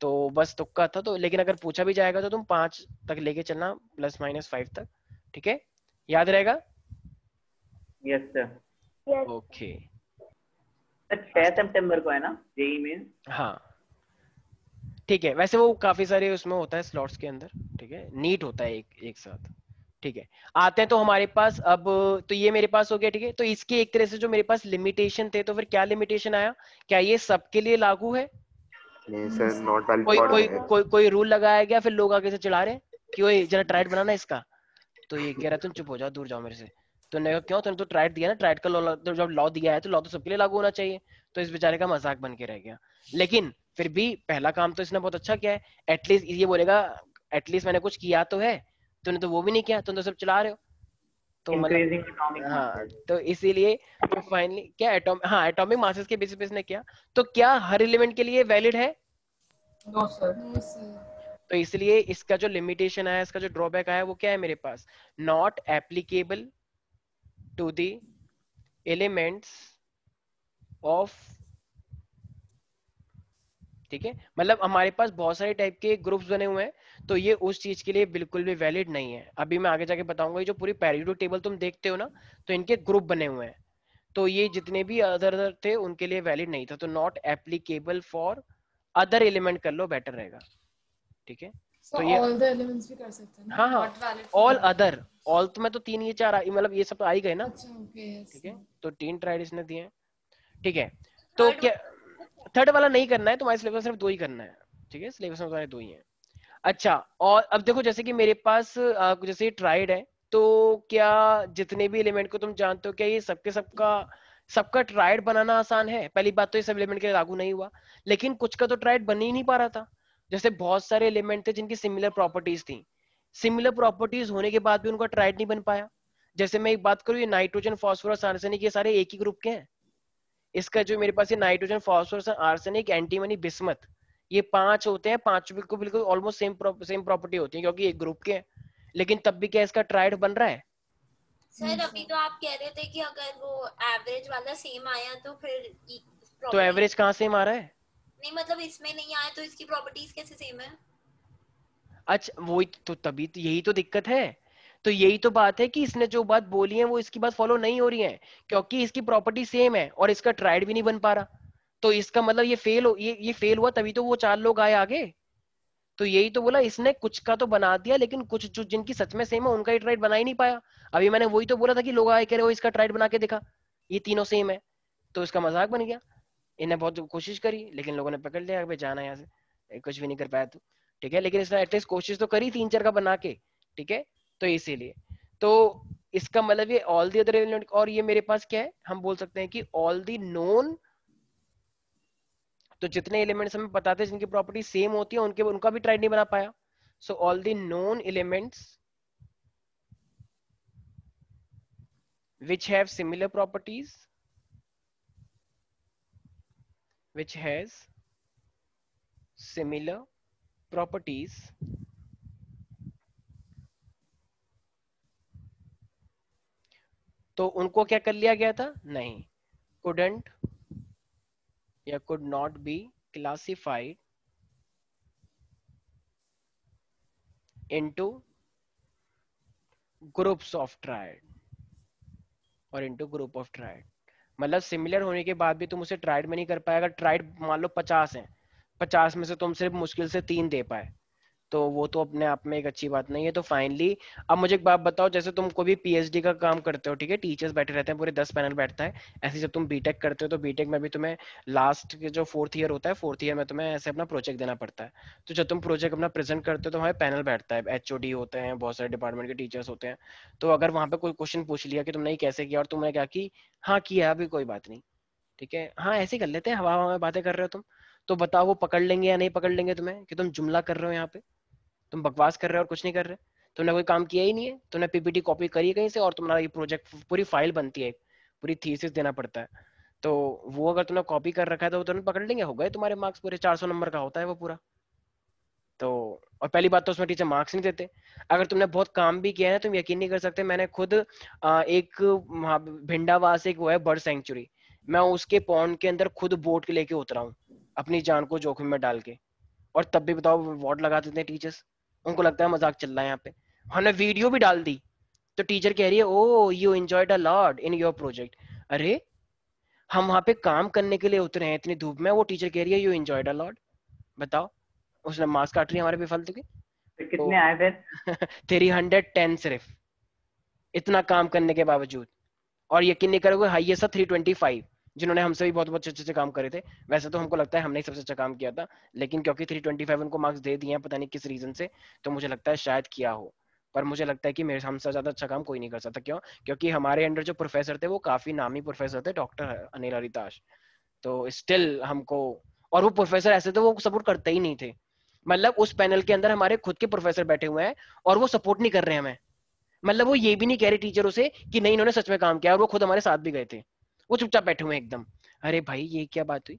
तो बस तुक्का था तो लेकिन अगर पूछा भी जाएगा तो तुम पांच तक लेके चलना प्लस माइनस फाइव तक ठीक है याद रहेगा यस सर ओके सितंबर को है ना जेई हाँ ठीक है वैसे वो काफी सारे उसमें होता है स्लॉट्स के अंदर ठीक है नीट होता है एक एक साथ ठीक है आते हैं तो हमारे पास अब तो ये मेरे पास हो गया ठीक है तो इसके एक तरह से जो मेरे पास लिमिटेशन थे तो फिर क्या लिमिटेशन आया क्या ये सबके लिए लागू है नहीं सर नॉट कोई कोई, कोई कोई कोई रूल लगाया गया फिर लोग आगे से चढ़ा रहे कि ओए जरा ट्राइड बनाना इसका तो ये कह रहा तुम चुप हो जाओ दूर जाओ मेरे से तुमने तो कहा क्यों तुमने तो ट्राइड दिया ना ट्राइड का लॉ तो जब लॉ दिया है तो लॉ तो सबके लिए लागू होना चाहिए तो इस बेचारे का मजाक बन के रह गया लेकिन फिर भी पहला काम तो इसने बहुत अच्छा किया है एटलीस्ट ये बोलेगा एटलीस्ट मैंने कुछ किया तो है तुमने तो वो भी नहीं किया तुम तो सब चला रहे हो तो मतलब हाँ तो इसीलिए तो फाइनली क्या एटॉम हाँ एटॉमिक मासेस के बेसिस पे इसने किया तो क्या हर एलिमेंट के लिए वैलिड है नो सर तो इसलिए इसका जो लिमिटेशन आया इसका जो ड्रॉबैक आया वो क्या है मेरे पास not applicable to the elements of ठीक है मतलब हमारे पास बहुत सारे टाइप के ग्रुप्स बने हुए हैं तो ये उस चीज के लिए बिल्कुल भी वैलिड नहीं है अभी मैं आगे जाके बताऊंगा जो पूरी पैरिडो टेबल तुम देखते हो ना तो इनके ग्रुप बने हुए हैं तो ये जितने भी अदर अदर थे उनके लिए वैलिड नहीं था तो not applicable for other element कर लो बेटर रहेगा ठीक है तो ये ऑल द एलिमेंट्स भी कर सकते हैं हाँ हाँ ऑल अदर ऑल तो मैं तो तीन ये चार मतलब ये सब तो आ ही गए ना अच्छा ओके तो ठीक है तो तीन ट्राइड इसने दिए ठीक है तो क्या थर्ड वाला नहीं करना है तुम्हारे सिलेबस सिर्फ दो ही करना है ठीक है सिलेबस में तुम्हारे दो ही हैं अच्छा और अब देखो जैसे कि मेरे पास जैसे ट्राइड है तो क्या जितने भी एलिमेंट को तुम जानते हो क्या ये सबके सबका सबका ट्राइड बनाना आसान है पहली बात तो ये सब एलिमेंट के लागू नहीं हुआ लेकिन कुछ का तो ट्राइड बन ही नहीं पा रहा था जैसे बहुत सारे एलिमेंट थे जिनकी सिमिलर प्रॉपर्टीज थी सिमिलर प्रॉपर्टीज होने के बाद भी उनका ट्राइड नहीं बन पाया जैसे मैं एक बात करूँ ये नाइट्रोजन फॉस्फोरस आर्सेनिक ये सारे एक ही ग्रुप के हैं इसका जो मेरे पास ये nitrogen phosphorus arsenic antimony bismuth ये पांच होते हैं पांच को बिल्कुल ऑलमोस्ट सेम सेम प्रॉपर्टी होती है क्योंकि एक ग्रुप के हैं लेकिन तब भी क्या इसका ट्राइड बन रहा है सर hmm. अभी तो आप कह रहे थे कि अगर वो एवरेज वाला सेम आया तो फिर e- तो एवरेज कहाँ सेम आ रहा है नहीं मतलब इसमें नहीं आया तो इसकी प्रॉपर्टीज कैसे सेम है अच्छा वो तो तभी तो यही तो दिक्कत है तो यही तो बात है कि इसने जो बात बोली है वो इसकी बात फॉलो नहीं हो रही है क्योंकि इसकी प्रॉपर्टी सेम है और इसका ट्राइड भी नहीं बन पा रहा तो इसका मतलब ये फेल हो ये ये फेल हुआ तभी तो वो चार लोग आए आगे तो यही तो बोला इसने कुछ का तो बना दिया लेकिन कुछ जो जिनकी सच में सेम है उनका ही ट्राइड बना ही नहीं पाया अभी मैंने वही तो बोला था कि लोग आए कह रहे हो इसका ट्राइड बना के देखा ये तीनों सेम है तो इसका मजाक बन गया इन्हें बहुत कोशिश करी लेकिन लोगों ने पकड़ लिया जाना यहाँ से कुछ भी नहीं कर पाया तू ठीक है लेकिन इसने एटलीस्ट कोशिश तो करी तीन चार का बना के ठीक है तो इसीलिए तो इसका मतलब ये ऑल दी अदर और ये मेरे पास क्या है हम बोल सकते हैं कि ऑल दी नोन तो जितने एलिमेंट्स हमें पता थे जिनकी प्रॉपर्टी सेम होती है उनके उनका भी ट्राइड नहीं बना पाया so all the known elements which have similar properties which has similar properties तो उनको क्या कर लिया गया था नहीं कुडंट या could not be classified into groups of triad और इंटू ग्रुप ऑफ ट्राइड मतलब सिमिलर होने के बाद भी तुम उसे ट्राइड में नहीं कर पाए अगर ट्राइड मान लो पचास है पचास में से तुम सिर्फ मुश्किल से तीन दे पाए तो वो तो अपने आप में एक अच्छी बात नहीं है तो फाइनली अब मुझे एक बात बताओ जैसे तुम कोई भी पीएचडी का काम करते हो ठीक है टीचर्स बैठे रहते हैं पूरे दस पैनल बैठता है ऐसे जब तुम बीटेक करते हो तो बीटेक में भी तुम्हें लास्ट के जो फोर्थ ईयर होता है फोर्थ ईयर में तुम्हें ऐसे अपना प्रोजेक्ट देना पड़ता है तो जब तुम प्रोजेक्ट अपना प्रेजेंट करते हो तो वहाँ पैनल बैठता है एच होते हैं बहुत सारे डिपार्टमेंट के टीचर्स होते हैं तो अगर वहाँ पे कोई क्वेश्चन पूछ लिया कि तुमने कैसे किया और तुमने क्या की हाँ किया अभी कोई बात नहीं ठीक है हाँ ऐसे कर लेते हैं हवा हवा में बातें कर रहे हो तुम तो बताओ वो पकड़ लेंगे या नहीं पकड़ लेंगे तुम्हें कि तुम जुमला कर रहे हो यहाँ पे तुम बकवास कर रहे हो और कुछ नहीं कर रहे तुमने कोई काम किया ही नहीं है तुमने पीपीटी कॉपी करी कहीं से और तुम्हारा ये प्रोजेक्ट पूरी फाइल बनती है पूरी थीसिस देना पड़ता है तो वो अगर तुमने कॉपी कर रखा है तो तुरंत पकड़ लेंगे हो गए तुम्हारे मार्क्स पूरे चार नंबर का होता है वो पूरा तो और पहली बात तो उसमें टीचर मार्क्स नहीं देते अगर तुमने बहुत काम भी किया है तुम यकीन नहीं कर सकते मैंने खुद एक भिंडावास एक वो है बर्ड सेंचुरी मैं उसके पॉन्ड के अंदर खुद बोट के लेके उतरा हूँ अपनी जान को जोखिम में डाल के और तब भी बताओ वार्ड लगा देते हैं टीचर्स उनको लगता है मजाक चल रहा है यहाँ पे हमने वीडियो भी डाल दी तो टीचर कह रही है oh you enjoy a lord in your project अरे हम वहां पे काम करने के लिए उतरे हैं इतनी धूप में वो टीचर कह रही है यू एंजॉय अ लॉर्ड बताओ उसने मास्क काट रही है हमारे बेफालतू के तो कितने आए फिर थ्री हंड्रेड टेन सिर्फ इतना काम करने के बावजूद और यकीन नहीं करोगे हाइएस्ट था थ्री ट्वेंटी फाइव जिन्होंने हमसे भी बहुत बहुत अच्छे अच्छे काम करे थे वैसे तो हमको लगता है हमने सबसे अच्छा काम किया था लेकिन क्योंकि 325 उनको मार्क्स दे दिए हैं पता नहीं किस रीजन से तो मुझे लगता है शायद किया हो पर मुझे लगता है कि मेरे हमसे ज्यादा अच्छा काम कोई नहीं कर सकता क्यों क्योंकि हमारे अंडर जो प्रोफेसर थे वो काफी नामी प्रोफेसर थे डॉक्टर अनिल हरिताश तो स्टिल हमको और वो प्रोफेसर ऐसे थे तो वो सपोर्ट करते ही नहीं थे मतलब उस पैनल के अंदर हमारे खुद के प्रोफेसर बैठे हुए हैं और वो सपोर्ट नहीं कर रहे हमें मतलब वो ये भी नहीं कह रहे टीचरों से कि नहीं इन्होंने सच में काम किया और वो खुद हमारे साथ भी गए थे वो चुपचाप बैठे हुए एकदम अरे भाई ये क्या बात हुई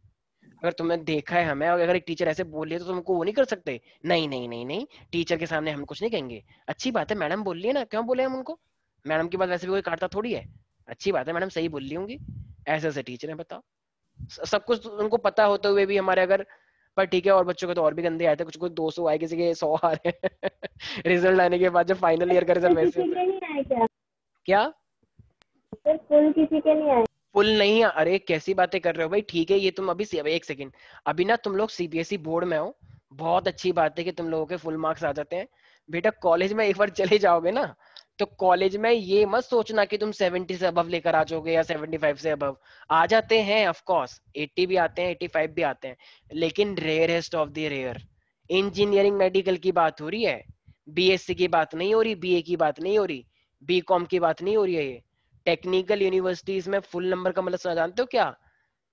अगर तुमने देखा है हमें अगर एक टीचर ऐसे बोल तो तुमको वो नहीं कर सकते नहीं नहीं नहीं नहीं टीचर के सामने हम कुछ नहीं कहेंगे अच्छी बात है मैडम बोल लिया ना क्यों बोले हम उनको मैडम की बात वैसे भी कोई काटता थोड़ी है अच्छी बात है मैडम सही बोल ली होंगी ऐसे ऐसे टीचर है बताओ सब कुछ तो उनको पता होते हुए भी हमारे अगर पर ठीक है और बच्चों के तो और भी गंदे आए थे कुछ कुछ दो सौ आए किसी के सौ आ रहे रिजल्ट आने के बाद जब फाइनल ईयर का रिजल्ट वैसे क्या किसी के नहीं आए फुल नहीं है अरे कैसी बातें कर रहे हो भाई ठीक है ये तुम अभी एक सेकेंड अभी ना तुम लोग सीबीएसई बोर्ड e में हो बहुत अच्छी बात है कि तुम लोगों के फुल मार्क्स आ जाते हैं बेटा कॉलेज में एक बार चले जाओगे ना तो कॉलेज में ये मत सोचना कि तुम 70 से अब लेकर आ जाओगे या 75 से अबव आ जाते हैं ऑफ कोर्स 80 भी आते हैं 85 भी आते हैं लेकिन rarest of the rare engineering medical की बात हो रही है बीएससी e की बात नहीं हो रही बीए की बात नहीं हो रही बीकॉम की बात नहीं हो रही है ये टेक्निकल यूनिवर्सिटीज में फुल नंबर का मतलब जानते हो क्या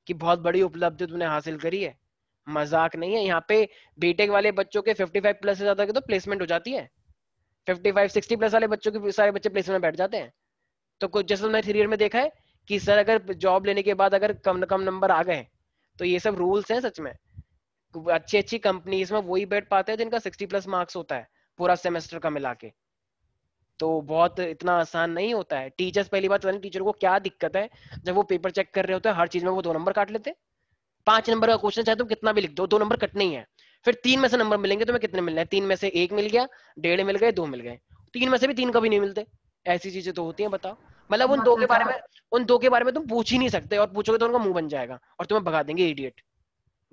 कि बहुत बड़ी उपलब्धि तुमने हासिल करी है मजाक नहीं है यहाँ पे बीटेक वाले बच्चों के 55 प्लस से ज्यादा के तो प्लेसमेंट हो जाती है 55 60 प्लस वाले बच्चों के सारे बच्चे प्लेसमेंट में बैठ जाते हैं तो कुछ जैसे मैंने थ्री ईयर में देखा है कि सर अगर जॉब लेने के बाद अगर कम कम नंबर आ गए तो ये सब रूल्स हैं सच में अच्छी अच्छी कंपनीज में वही बैठ पाते हैं जिनका सिक्सटी प्लस मार्क्स होता है पूरा सेमेस्टर का मिला के तो बहुत इतना आसान नहीं होता है टीचर्स पहली बात तो टीचर को क्या दिक्कत है जब वो पेपर चेक कर रहे होते हैं हर चीज में वो दो नंबर काट लेते हैं पांच नंबर का क्वेश्चन चाहे तुम कितना भी लिख दो दो नंबर कटने ही है फिर तीन में से नंबर मिलेंगे तुम्हें कितने मिलने तीन में से एक मिल गया डेढ़ मिल गए दो मिल गए तीन में से भी तीन कभी नहीं मिलते ऐसी चीजें तो होती है बताओ मतलब उन हाँ, दो तो के बारे में उन दो के बारे में तुम पूछ ही नहीं सकते और पूछोगे तो उनका मुंह बन जाएगा और तुम्हें भगा देंगे idiot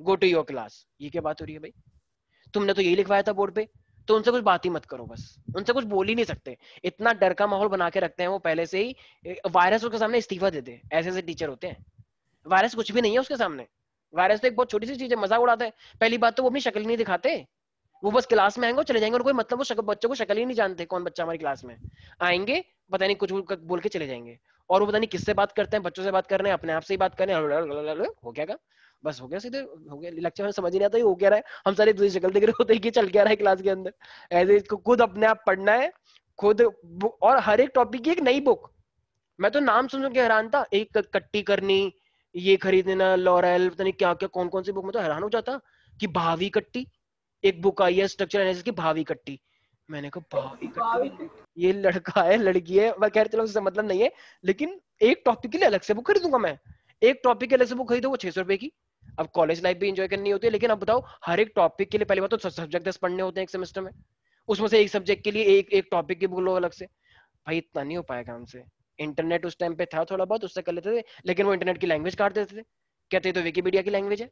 go to your class ये क्या बात हो रही है भाई तुमने तो यही लिखवाया था बोर्ड पे तो उनसे कुछ बात ही मत करो बस उनसे कुछ बोल ही नहीं सकते इतना डर का माहौल बना के रखते हैं वो पहले से ही वायरस उसके सामने इस्तीफा देते दे। ऐसे ऐसे टीचर होते हैं वायरस कुछ भी नहीं है उसके सामने वायरस तो एक बहुत छोटी सी चीज है मजाक उड़ाते हैं पहली बात तो वो अपनी शक्ल नहीं दिखाते वो बस क्लास में आएंगे और चले जाएंगे और कोई मतलब वो बच्चों को शक्ल ही नहीं जानते कौन बच्चा हमारी क्लास में आएंगे पता नहीं कुछ बोल के चले जाएंगे और वो पता नहीं किससे बात करते हैं बच्चों से बात कर रहे हैं अपने आप से ही बात कर रहे हैं हो गया बस हो गया सीधे हो गया लेक्चर में समझ नहीं आता ही हो क्या रहा है हम सारे एक दूसरी शक्ल देख रहे होते हैं कि चल क्या रहा है क्लास के अंदर ऐसे इसको खुद अपने आप पढ़ना है खुद और हर एक टॉपिक की एक नई बुक मैं तो नाम सुन सुन के हैरान था एक कट्टी करनी ये खरीदना लॉरेल पता नहीं क्या क्या कौन कौन सी बुक में तो हैरान हो जाता कि भावी कट्टी एक बुक आई है स्ट्रक्चर एनालिसिस की भावी कट्टी मैंने कहा भावी कट्टी ये लड़का है लड़की है मैं कह चलो उससे मतलब नहीं है लेकिन एक टॉपिक के लिए अलग से बुक खरीदूंगा मैं एक टॉपिक के अलग से बुक खरीदो वो छह सौ रुपए की अब कॉलेज लाइफ भी इंजॉय करनी होती है लेकिन अब बताओ हर एक टॉपिक के लिए पहले बात तो सब्जेक्ट दस पढ़ने होते हैं एक सेमेस्टर में उसमें से एक सब्जेक्ट के लिए एक एक टॉपिक की लो अलग से भाई इतना नहीं हो पाएगा हमसे इंटरनेट उस टाइम पे था थोड़ा बहुत उससे कर लेते थे लेकिन वो इंटरनेट की लैंग्वेज काट देते थे कहते तो विकीपीडिया की लैंग्वेज है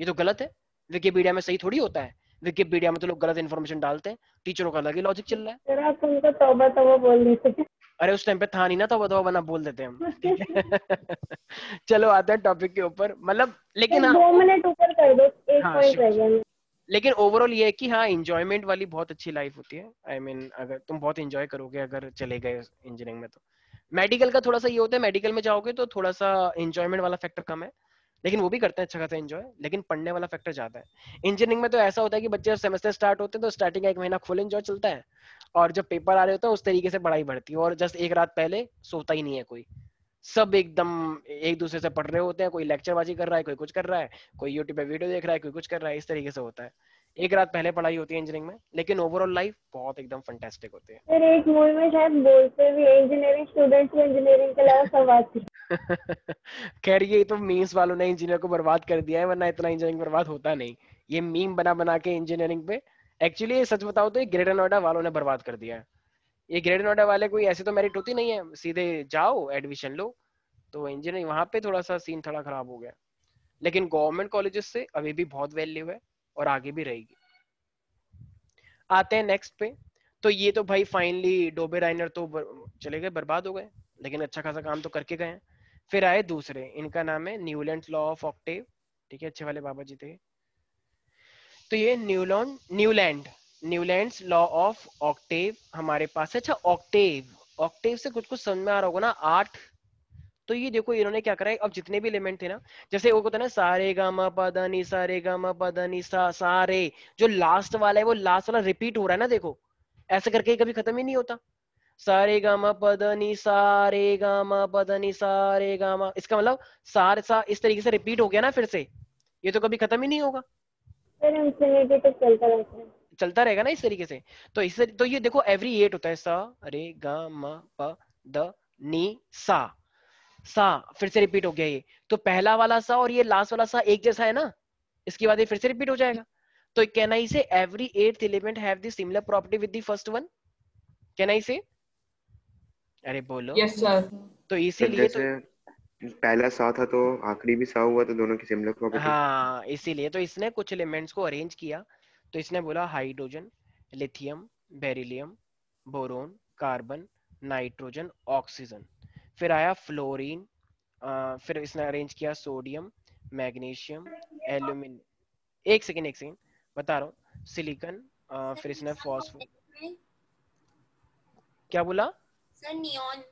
ये तो गलत है विकीपीडिया में सही थोड़ी होता है विकिपीडिया में तो लोग गलत इन्फॉर्मेशन डालते हैं टीचरों का अलग ही लॉजिक चल रहा है अरे उस टाइम पे था नहीं ना तो बताओ वरना बोल देते हम चलो आते हैं टॉपिक के ऊपर मतलब लेकिन हाँ, दो मिनट ऊपर कर दो एक हाँ, पॉइंट लेकिन ओवरऑल ये है कि हाँ इंजॉयमेंट वाली बहुत अच्छी लाइफ होती है आई I मीन mean, अगर तुम बहुत इंजॉय करोगे अगर चले गए इंजीनियरिंग में तो मेडिकल का थोड़ा सा ये होता है मेडिकल में जाओगे तो थोड़ा सा इंजॉयमेंट वाला फैक्टर कम है लेकिन वो भी करते हैं अच्छा खासा एंजॉय लेकिन पढ़ने वाला फैक्टर ज्यादा है इंजीनियरिंग में तो ऐसा होता है कि बच्चे जब सेमेस्टर स्टार्ट होते हैं तो स्टार्टिंग का एक महीना फुल एंजॉय चलता है और जब पेपर आ रहे होते हैं उस तरीके से पढ़ाई बढ़ती है और जस्ट एक रात पहले सोता ही नहीं है कोई सब एकदम एक दूसरे से पढ़ रहे होते हैं कोई लेक्चरबाजी कर रहा है कोई कुछ कर रहा है कोई यूट्यूब पे वीडियो देख रहा है कोई कुछ कर रहा है इस तरीके से होता है एक रात पहले पढ़ाई होती है इंजीनियरिंग में लेकिन ओवरऑल लाइफ बहुत एकदम फंटेस्टिक होती है सर एक मूवी में शायद बोलते भी इंजीनियरिंग स्टूडेंट्स को इंजीनियरिंग के अलावा सब आती खैर ये तो मीम्स वालों ने इंजीनियर को बर्बाद कर दिया है वरना इतना इंजीनियरिंग बर्बाद होता नहीं ये मीम बना बना के इंजीनियरिंग पे एक्चुअली सच बताओ तो ये ग्रेटर नोएडा वालों ने बर्बाद कर दिया है ये ग्रेटर नोएडा वाले कोई ऐसे तो मेरिट होती नहीं है सीधे जाओ एडमिशन लो तो इंजीनियरिंग वहां पे थोड़ा सा सीन थोड़ा खराब हो गया लेकिन गवर्नमेंट कॉलेजेस से अभी भी बहुत वैल्यू है और आगे भी रहेगी आते हैं नेक्स्ट पे तो ये तो भाई फाइनली डोबे राइनर तो चले गए बर्बाद हो गए लेकिन अच्छा खासा काम तो करके गए फिर आए दूसरे इनका नाम है न्यूलैंड लॉ ऑफ ऑक्टेव ठीक है अच्छे वाले बाबा जी थे तो ये Newlands Newlands Newlands law of octave हमारे पास है अच्छा ऑक्टेव ऑक्टेव से कुछ कुछ समझ में आ रहा होगा ना आठ तो ये देखो इन्होंने क्या करा है अब जितने भी एलिमेंट थे ना जैसे वो कहते ना सारे गामा पादानी सारे गामा पादानी सा सारे जो लास्ट वाला है वो लास्ट वाला रिपीट हो रहा है ना देखो ऐसे करके कभी खत्म ही नहीं होता सारे गामा पदनी सारे गामा पदनी सारे गामा इसका मतलब सारे सा इस तरीके से रिपीट हो गया ना फिर से ये तो कभी खत्म ही नहीं होगा तो चलता चलता रहेगा ना इस तरीके से तो इस तो ये देखो एवरी एट होता है सा रे गा म प द नी सा सा फिर से रिपीट हो गया ये तो पहला वाला सा और ये लास्ट वाला सा एक जैसा है ना इसके बाद ये फिर से रिपीट हो जाएगा तो can I say every eight element have the similar property with the first one can I say अरे बोलो यस सर तो इसीलिए तो पहला सा था तो आखिरी भी सा हुआ तो दोनों की सिमिलर प्रॉपर्टी हां इसीलिए तो इसने कुछ एलिमेंट्स को अरेंज किया तो इसने बोला hydrogen lithium beryllium boron carbon nitrogen oxygen फिर आया फ्लोरीन फिर इसने अरेंज किया सोडियम मैग्नीशियम एल्यूमिन एक सेकेंड एक सेकेंड बता रहा हूँ सिलिकन फिर इसने फॉस्फो क्या बोला नियोन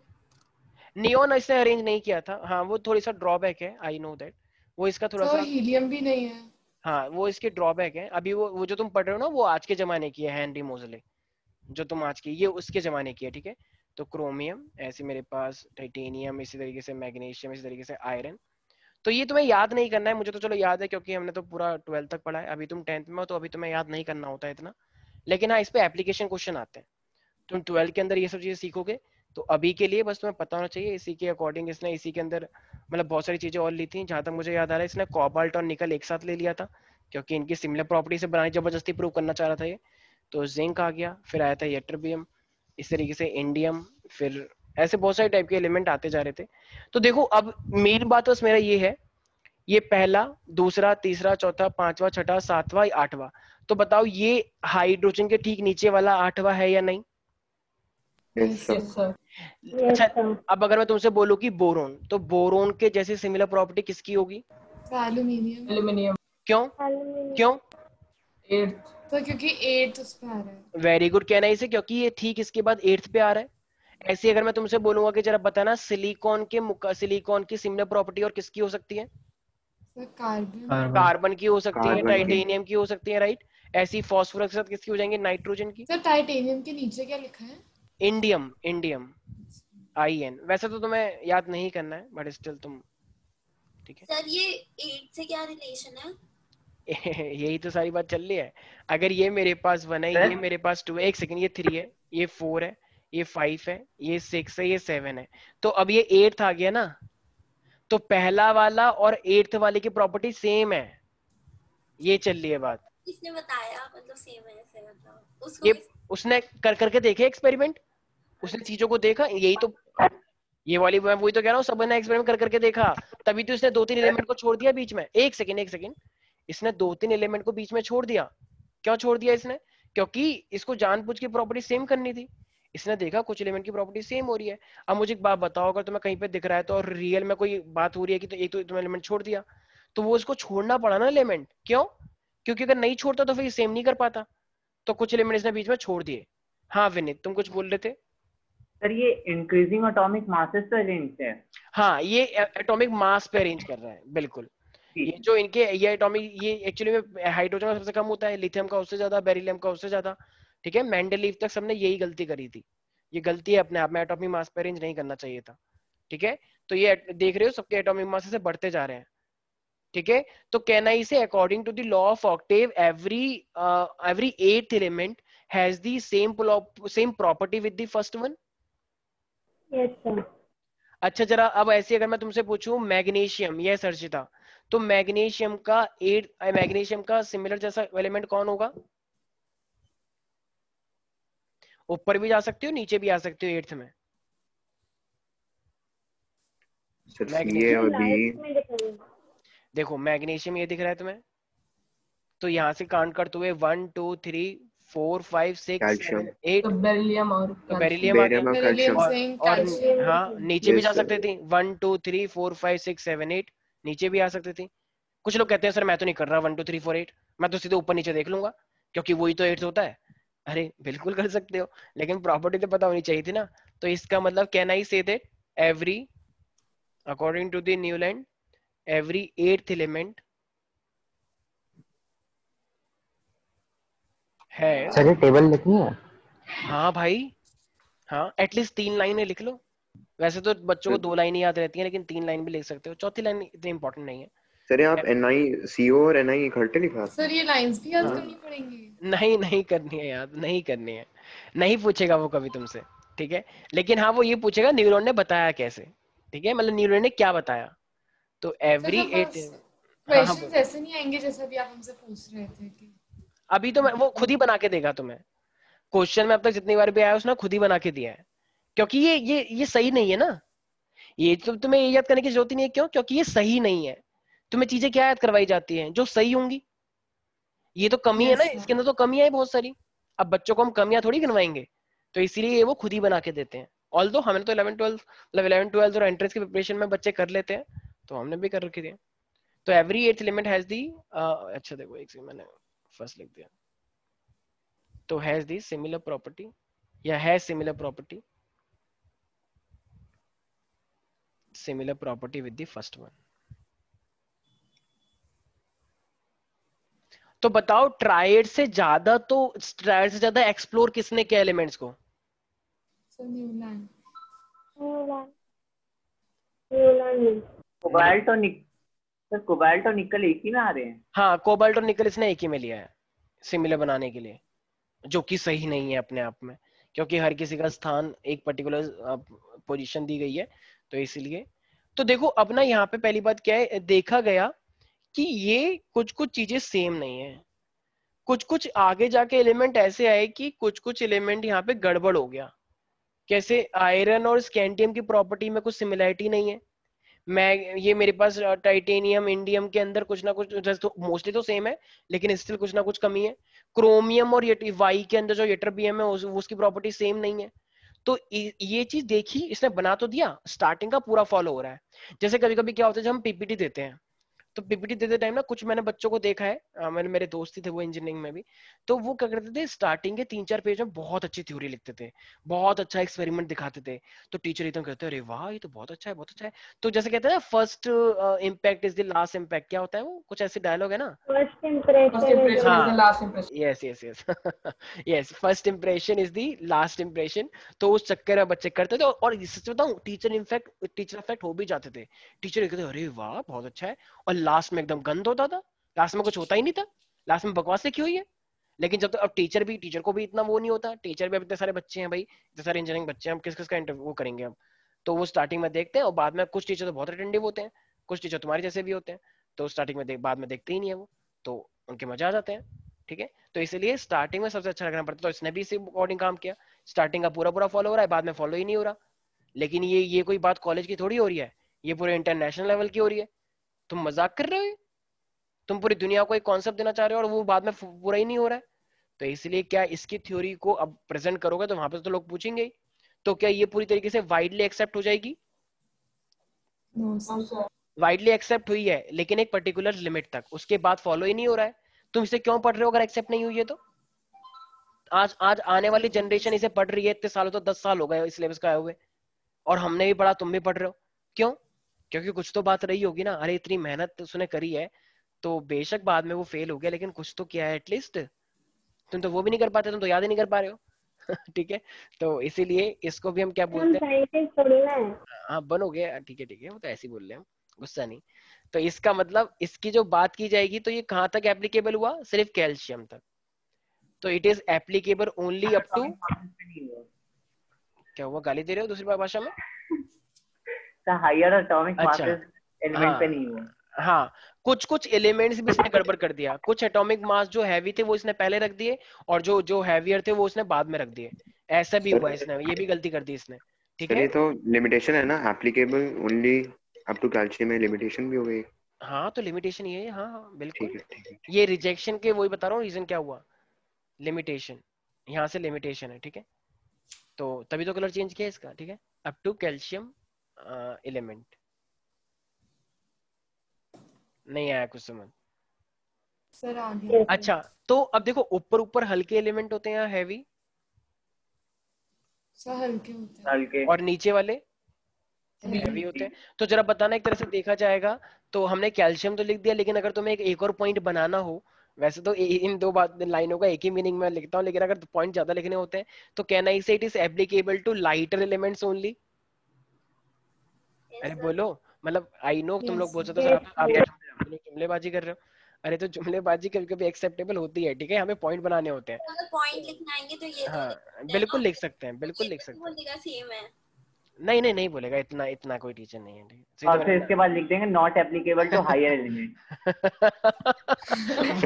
नियोन इसने अरेंज नहीं किया था हाँ वो थोड़ी सा ड्रॉबैक है आई नो दैट वो इसका थोड़ा तो सा हीलियम भी नहीं है हाँ वो इसके ड्रॉबैक है अभी वो वो जो तुम पढ़ रहे हो ना वो आज के जमाने की है हेनरी मोजले जो तुम आज की ये उसके जमाने की है ठीक है तो क्रोमियम ऐसे मेरे पास टाइटेनियम इसी तरीके से मैग्नीशियम इसी तरीके से आयरन तो ये तुम्हें याद नहीं करना है मुझे तो चलो याद है क्योंकि हमने तो पूरा ट्वेल्थ तक पढ़ा है अभी तुम टेंथ में हो तो अभी तुम्हें याद नहीं करना होता है इतना लेकिन हाँ इस पर एप्लीकेशन क्वेश्चन आते हैं तुम ट्वेल्थ के अंदर ये सब चीज़ें सीखोगे तो अभी के लिए बस तुम्हें पता होना चाहिए इसी के अकॉर्डिंग इसने इसी के अंदर मतलब बहुत सारी चीज़ें और ली थी जहाँ तक मुझे याद आ रहा है इसने कॉबाल्ट और निकल एक साथ ले लिया था क्योंकि इनकी सिमिलर प्रॉपर्टी से बनाई जबरदस्ती प्रूव करना चाह रहा था ये तो जिंक आ गया फिर आया था यट्रबियम इस तरीके से इंडियम फिर ऐसे बहुत सारे टाइप के एलिमेंट आते जा रहे थे तो देखो अब मेन बात बस मेरा ये है ये पहला दूसरा तीसरा चौथा पांचवा छठा सातवां आठवा तो बताओ ये हाइड्रोजन के ठीक नीचे वाला आठवा है या नहीं अच्छा yes, अब अगर मैं तुमसे बोलूं कि बोरोन तो बोरोन के जैसे सिमिलर प्रॉपर्टी किसकी होगी एल्यूमिनियम एल्यूमिनियम क्यों Aluminium. क्यों पर तो क्योंकि वेरी गुड कहना इसे क्योंकि ये ठीक इसके बाद एट्थ पे आ रहा है ऐसे अगर मैं तुमसे बोलूंगा कि जरा बताना सिलिकॉन के सिलिकॉन की सिमिलर प्रॉपर्टी और किसकी हो सकती है कार्बन कार्बन की हो सकती है टाइटेनियम की हो सकती है राइट ऐसी फॉस्फोरस के साथ किसकी हो जाएंगे नाइट्रोजन की सर टाइटेनियम के नीचे क्या लिखा है इंडियम इंडियम आई एन वैसे तो तुम्हें याद नहीं करना है बट स्टिल तुम ठीक है सर ये एट से क्या रिलेशन है यही तो सारी बात चल रही है अगर ये मेरे पास वन है ये मेरे पास टू है एक सेकंड ये थ्री है ये फोर है ये फाइव है ये सिक्स है ये सेवन है तो अब ये एट्थ आ गया ना तो पहला वाला और एट्थ वाले की प्रॉपर्टी सेम है ये चल रही है बात किसने बताया मतलब सेम है तो उसको उसने कर करके देखे एक्सपेरिमेंट उसने चीजों को देखा यही तो ये वाली मैं वही तो कह रहा हूँ सबने एक्सपेरिमेंट कर करके देखा तभी तो उसने दो तीन एलिमेंट को छोड़ दिया बीच में एक सेकंड एक सेकंड इसने दो तीन एलिमेंट को बीच में छोड़ दिया क्यों छोड़ दिया इसने क्योंकि इसको जानबूझ के प्रॉपर्टी सेम करनी थी इसने देखा कुछ एलिमेंट की प्रॉपर्टी सेम हो रही है अब मुझे एक बात बताओ अगर तुम्हें कहीं पे दिख रहा है तो और रियल में कोई बात हो रही है कि तो एक तो तुम्हें एलिमेंट छोड़ दिया तो वो इसको छोड़ना पड़ा ना एलिमेंट क्यों क्योंकि अगर नहीं छोड़ता तो फिर सेम नहीं कर पाता तो कुछ एलिमेंट इसने बीच में छोड़ दिए हाँ विनित तुम कुछ बोल रहे थे सर ये इंक्रीजिंग एटॉमिक मासेस पे अरेंज है हाँ ये एटॉमिक मास पे अरेंज कर रहा है बिल्कुल ये जो इनके ये एटॉमिक ये एक्चुअली में हाइड्रोजन का सबसे कम होता है लिथियम का उससे ज्यादा बेरिलियम का उससे ज्यादा ठीक है मैंडलीव तक सबने यही गलती करी थी ये गलती है अपने आप में एटॉमिक मास पर अरेंज नहीं करना चाहिए था ठीक है तो ये देख रहे हो सबके एटॉमिक मास से बढ़ते जा रहे हैं ठीक है तो can I say according to the law of octave every every eight element has the same same property with the first one yes sir अच्छा जरा अब ऐसे अगर मैं तुमसे पूछूं मैग्नीशियम यस अर्चिता तो मैग्नीशियम का एट मैग्नीशियम का सिमिलर जैसा एलिमेंट कौन होगा ऊपर भी जा सकते हो नीचे भी आ सकते हो एट्थ में ये देखो मैग्नीशियम ये दिख रहा है तुम्हें तो यहाँ से काउंट करते हुए one two three four five six eight beryllium और बेरिलियम और हाँ नीचे भी जा सकते थे one two three four five six seven eight नीचे भी आ सकते थे कुछ लोग कहते हैं सर मैं तो नहीं कर रहा one two three four eight मैं तो सीधे ऊपर नीचे देख लूंगा क्योंकि वही तो एट होता है अरे बिल्कुल कर सकते हो लेकिन प्रॉपर्टी तो पता होनी चाहिए थी ना तो इसका मतलब can I say that every according to the land every eighth element है सर टेबल लिखनी है हाँ भाई हाँ एटलीस्ट तीन लाइनें लिख लो वैसे तो बच्चों को दो लाइन याद रहती है लेकिन तीन लाइन भी लिख सकते हो चौथी लाइन इतनी इम्पोर्टेंट नहीं है सर आप सी ओ और आई इकट्ठे लिखा सर ये लाइंस भी याद हाँ। करनी पड़ेंगी नहीं नहीं करनी है याद नहीं करनी है नहीं पूछेगा वो कभी तुमसे ठीक है लेकिन हाँ वो ये पूछेगा न्यूरॉन ने बताया कैसे ठीक है मतलब न्यूरॉन ने क्या बताया तो एवरी एट क्वेश्चंस ऐसे नहीं आएंगे जैसे अभी आप हमसे पूछ रहे थे कि अभी तो मैं वो खुद ही बना के देगा तुम्हें क्वेश्चन में अब तक जितनी बार भी आया उसने खुद ही बना के दिया है क्योंकि ये ये ये सही नहीं है ना ये तो तुम्हें ये याद करने की जरूरत नहीं है क्यों क्योंकि ये सही नहीं है तुम्हें चीजें क्या याद करवाई जाती हैं जो सही होंगी ये तो कमी है ना इसके अंदर तो कमियां है बहुत सारी अब बच्चों को हम कमियां थोड़ी गिनवाएंगे तो इसीलिए वो खुद ही बना के देते हैं ऑल दो हमने तो इलेवन ट्वेल्थ इलेवन ट्वेल्थ और एंट्रेंस के प्रिपरेशन में बच्चे कर लेते हैं तो हमने भी कर रखे थे तो every eight element has the अच्छा देखो एक मैंने फर्स्ट लिख दिया तो हैज दी सिमिलर प्रॉपर्टी या has similar property similar property with the first one तो बताओ ट्राइड से ज्यादा तो ट्राइड से ज्यादा एक्सप्लोर किसने किया एलिमेंट्स को कोबाल्ट और कोबाल्ट और निकल हाँ, इसने एक ही में लिया है सिमिलर बनाने के लिए जो कि सही नहीं है अपने आप में क्योंकि हर किसी का स्थान एक पर्टिकुलर पोजीशन दी गई है तो इसलिए तो देखो अपना यहाँ पे पहली बात क्या है देखा गया कि ये कुछ कुछ चीजें सेम नहीं है कुछ कुछ आगे जाके एलिमेंट ऐसे आए कि कुछ कुछ एलिमेंट यहाँ पे गड़बड़ हो गया कैसे आयरन और स्कैंडियम की प्रॉपर्टी में कुछ सिमिलैरिटी नहीं है मैं ये मेरे पास टाइटेनियम इंडियम के अंदर कुछ ना कुछ मोस्टली तो सेम तो है लेकिन स्टिल कुछ ना कुछ कमी है क्रोमियम और वाई के अंदर जो येटरबियम है उस, उसकी प्रॉपर्टी सेम नहीं है तो ये चीज देखी इसने बना तो दिया स्टार्टिंग का पूरा फॉलो हो रहा है जैसे कभी कभी क्या होता है जब हम पीपीटी देते हैं तो पीपीटी देते टाइम ना कुछ मैंने बच्चों को देखा है मैंने मेरे दोस्त थे वो इंजीनियरिंग में भी तो वो क्या करते थे स्टार्टिंग के तीन चार पेज में बहुत अच्छी थ्योरी लिखते थे बहुत अच्छा एक्सपेरिमेंट दिखाते थे तो टीचर एकदम कहते अरे वाह ये तो बहुत अच्छा है बहुत अच्छा है तो जैसे कहते हैं first impact is the last impact क्या होता है वो कुछ ऐसे डायलॉग है ना first impression yes yes yes yes first impression is the last impression तो उस चक्कर में बच्चे करते थे और सच बताऊं टीचर इम्फेक्ट टीचर इफेक्ट हो भी जाते थे टीचर कहते अरे वाह बहुत अच्छा है और लास्ट में एकदम गंद होता था लास्ट में कुछ होता ही नहीं था लास्ट में बकवास लिखी हुई है लेकिन जब तक तो अब टीचर भी टीचर को भी इतना वो नहीं होता टीचर भी अब इतने सारे बच्चे हैं भाई इतने सारे इंजीनियरिंग बच्चे हैं हम किस किस का इंटरव्यू करेंगे हम तो वो स्टार्टिंग में देखते हैं और बाद में कुछ टीचर तो बहुत अटेंडिव होते हैं कुछ टीचर तुम्हारे जैसे भी होते हैं तो स्टार्टिंग में बाद में देखते ही नहीं है वो तो उनके मजा आ जाते हैं ठीक है तो इसलिए स्टार्टिंग में सबसे अच्छा रखना पड़ता है तो इसने भी इसी अकॉर्डिंग काम किया स्टार्टिंग का पूरा पूरा फॉलो हो रहा है बाद में फॉलो ही नहीं हो रहा लेकिन ये ये कोई बात कॉलेज की थोड़ी हो रही है ये पूरे इंटरनेशनल लेवल की हो रही है तुम मजाक कर रहे हो तुम पूरी दुनिया को एक कॉन्सेप्ट देना चाह रहे हो और वो बाद में पूरा ही नहीं हो रहा है तो इसलिए क्या इसकी थ्योरी को अब प्रेजेंट करोगे तो वहां पर तो लोग पूछेंगे ही तो क्या ये पूरी तरीके से वाइडली एक्सेप्ट हो जाएगी वाइडली एक्सेप्ट हुई है लेकिन एक पर्टिकुलर लिमिट तक उसके बाद फॉलो ही नहीं हो रहा है तुम इसे क्यों पढ़ रहे हो अगर एक्सेप्ट नहीं हुई है तो आज आज आने वाली जनरेशन इसे पढ़ रही है इतने सालों तो दस साल हो गए इस सिलेबस का आए हुए और हमने भी पढ़ा तुम भी पढ़ रहे हो क्यों क्योंकि कुछ तो बात रही होगी ना अरे इतनी मेहनत तो उसने करी है तो बेशक बाद में वो फेल हो गया लेकिन कुछ तो किया है एटलीस्ट तुम तो वो भी नहीं कर पाते तुम तो याद ही नहीं कर पा रहे हो ठीक है तो इसीलिए इसको भी हम क्या बोलते हैं हाँ बनोगे हाँ, ठीक है ठीक है वो तो ऐसे बोल रहे हैं गुस्सा नहीं तो इसका मतलब इसकी जो बात की जाएगी तो ये कहाँ तक एप्लीकेबल हुआ सिर्फ कैल्शियम तक तो it is applicable only up to क्या हुआ गाली दे रहे हो दूसरी भाषा में हायर एटॉमिक एलिमेंट पे नहीं हुआ हाँ कुछ कुछ एलिमेंट्स भी इसने गड़बड़ कर दिया कुछ एटॉमिक मास जो हैवी थे वो इसने पहले रख दिए और जो जो हैवियर थे वो इसने बाद में रख दिए ऐसा भी हुआ इसने ये भी गलती कर दी इसने ठीक है तो लिमिटेशन है ना applicable only up to calcium में लिमिटेशन भी हो गई हाँ तो लिमिटेशन ये हाँ, हाँ बिल्कुल ठीक है, ठीक है। ये रिजेक्शन के वही बता रहा हूँ रीजन क्या हुआ लिमिटेशन यहाँ से लिमिटेशन है ठीक है तो तभी तो कलर चेंज किया इसका ठीक है अप टू कैल्शियम एलिमेंट नहीं आया कुछ समझ सर तो- अच्छा तो अब देखो ऊपर ऊपर हल्के एलिमेंट होते हैं या हैवी हल्के होते हैं हल्के और नीचे वाले हैवी होते हैं तो जरा बताना एक तरह से देखा जाएगा तो हमने कैल्शियम तो लिख दिया लेकिन अगर तुम्हें एक, एक और पॉइंट बनाना हो वैसे तो इन दो बात लाइनों का एक ही मीनिंग में लिखता हूँ लेकिन अगर पॉइंट ज्यादा लिखने होते हैं तो can I say it is applicable to lighter elements only अरे बोलो मतलब आई नो तुम लोग बोल सकते हो तो आप जुमलेबाजी कर रहे हो अरे तो जुमलेबाजी कभी कभी एक्सेप्टेबल होती है ठीक है हमें पॉइंट बनाने होते हैं पॉइंट लिखना आएंगे तो ये तो हाँ बिल्कुल लिख सकते हैं बिल्कुल लिख सकते हैं नहीं नहीं नहीं बोलेगा इतना इतना कोई टीचर नहीं है ठीक और फिर इसके बाद लिख देंगे not applicable to higher element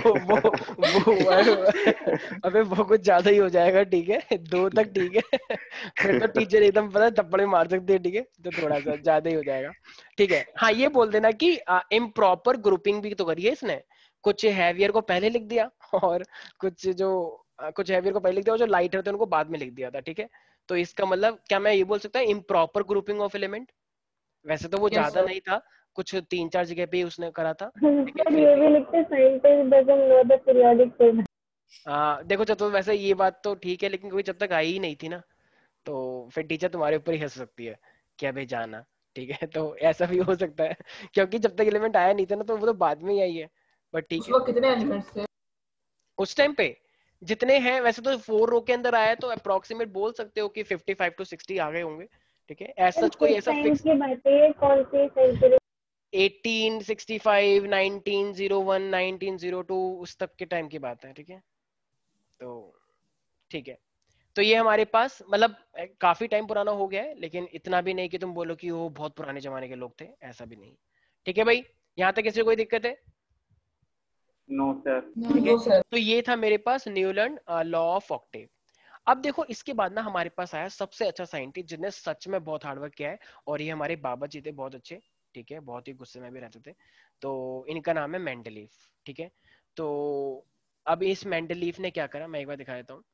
वो वो वो अबे वो कुछ ज्यादा ही हो जाएगा ठीक है दो तक ठीक है फिर तो टीचर एकदम पता थप्पड़ मार सकते हैं ठीक है तो थोड़ा सा ज्यादा ही हो जाएगा ठीक है हाँ ये बोल देना की इम प्रॉपर ग्रुपिंग भी तो करिए इसने कुछ हैवियर को पहले लिख दिया और कुछ जो कुछ हैवियर को पहले लिख दिया और जो लाइट होते हैं उनको बाद में लिख दिया था ठीक है तो इसका मतलब क्या मैं ये बोल सकता हूँ इम्प्रॉपर ग्रुपिंग ऑफ एलिमेंट वैसे तो वो ज्यादा नहीं था कुछ तीन चार जगह पे उसने करा था ये भी लिखते साइंटिस्ट देखो जब तो वैसे ये बात तो ठीक है लेकिन कोई जब तक आई ही नहीं थी ना तो फिर टीचर तुम्हारे ऊपर ही हंस सकती है क्या भाई जाना ठीक है तो ऐसा भी हो सकता है क्योंकि जब तक एलिमेंट आया नहीं था ना तो वो तो बाद में ही आई है बट ठीक है कितने एलिमेंट्स थे उस टाइम पे जितने हैं वैसे तो फोर रो के अंदर आया तो अप्रोक्सीमेट बोल सकते हो कि 55 टू 60 आ गए होंगे ठीक है ऐसा कोई ऐसा फिक्स कौन से सेंचुरी 1865 1901, 1902 उस तक के टाइम की बात है ठीक है तो ठीक है तो ये हमारे पास मतलब काफी टाइम पुराना हो गया है लेकिन इतना भी नहीं कि तुम बोलो कि वो बहुत पुराने जमाने के लोग थे ऐसा भी नहीं ठीक है भाई यहाँ तक किसी कोई दिक्कत है नो सर ठीक है तो ये था मेरे पास न्यूलर्न लॉ ऑफ ऑक्टेव अब देखो इसके बाद ना हमारे पास आया सबसे अच्छा साइंटिस्ट जिसने सच में बहुत हार्डवर्क किया है और ये हमारे बाबा जी थे बहुत अच्छे ठीक है बहुत ही गुस्से में भी रहते थे तो इनका नाम है मेंडलीफ ठीक है तो अब इस मेंडलीफ ने क्या करा मैं एक बार दिखा देता हूँ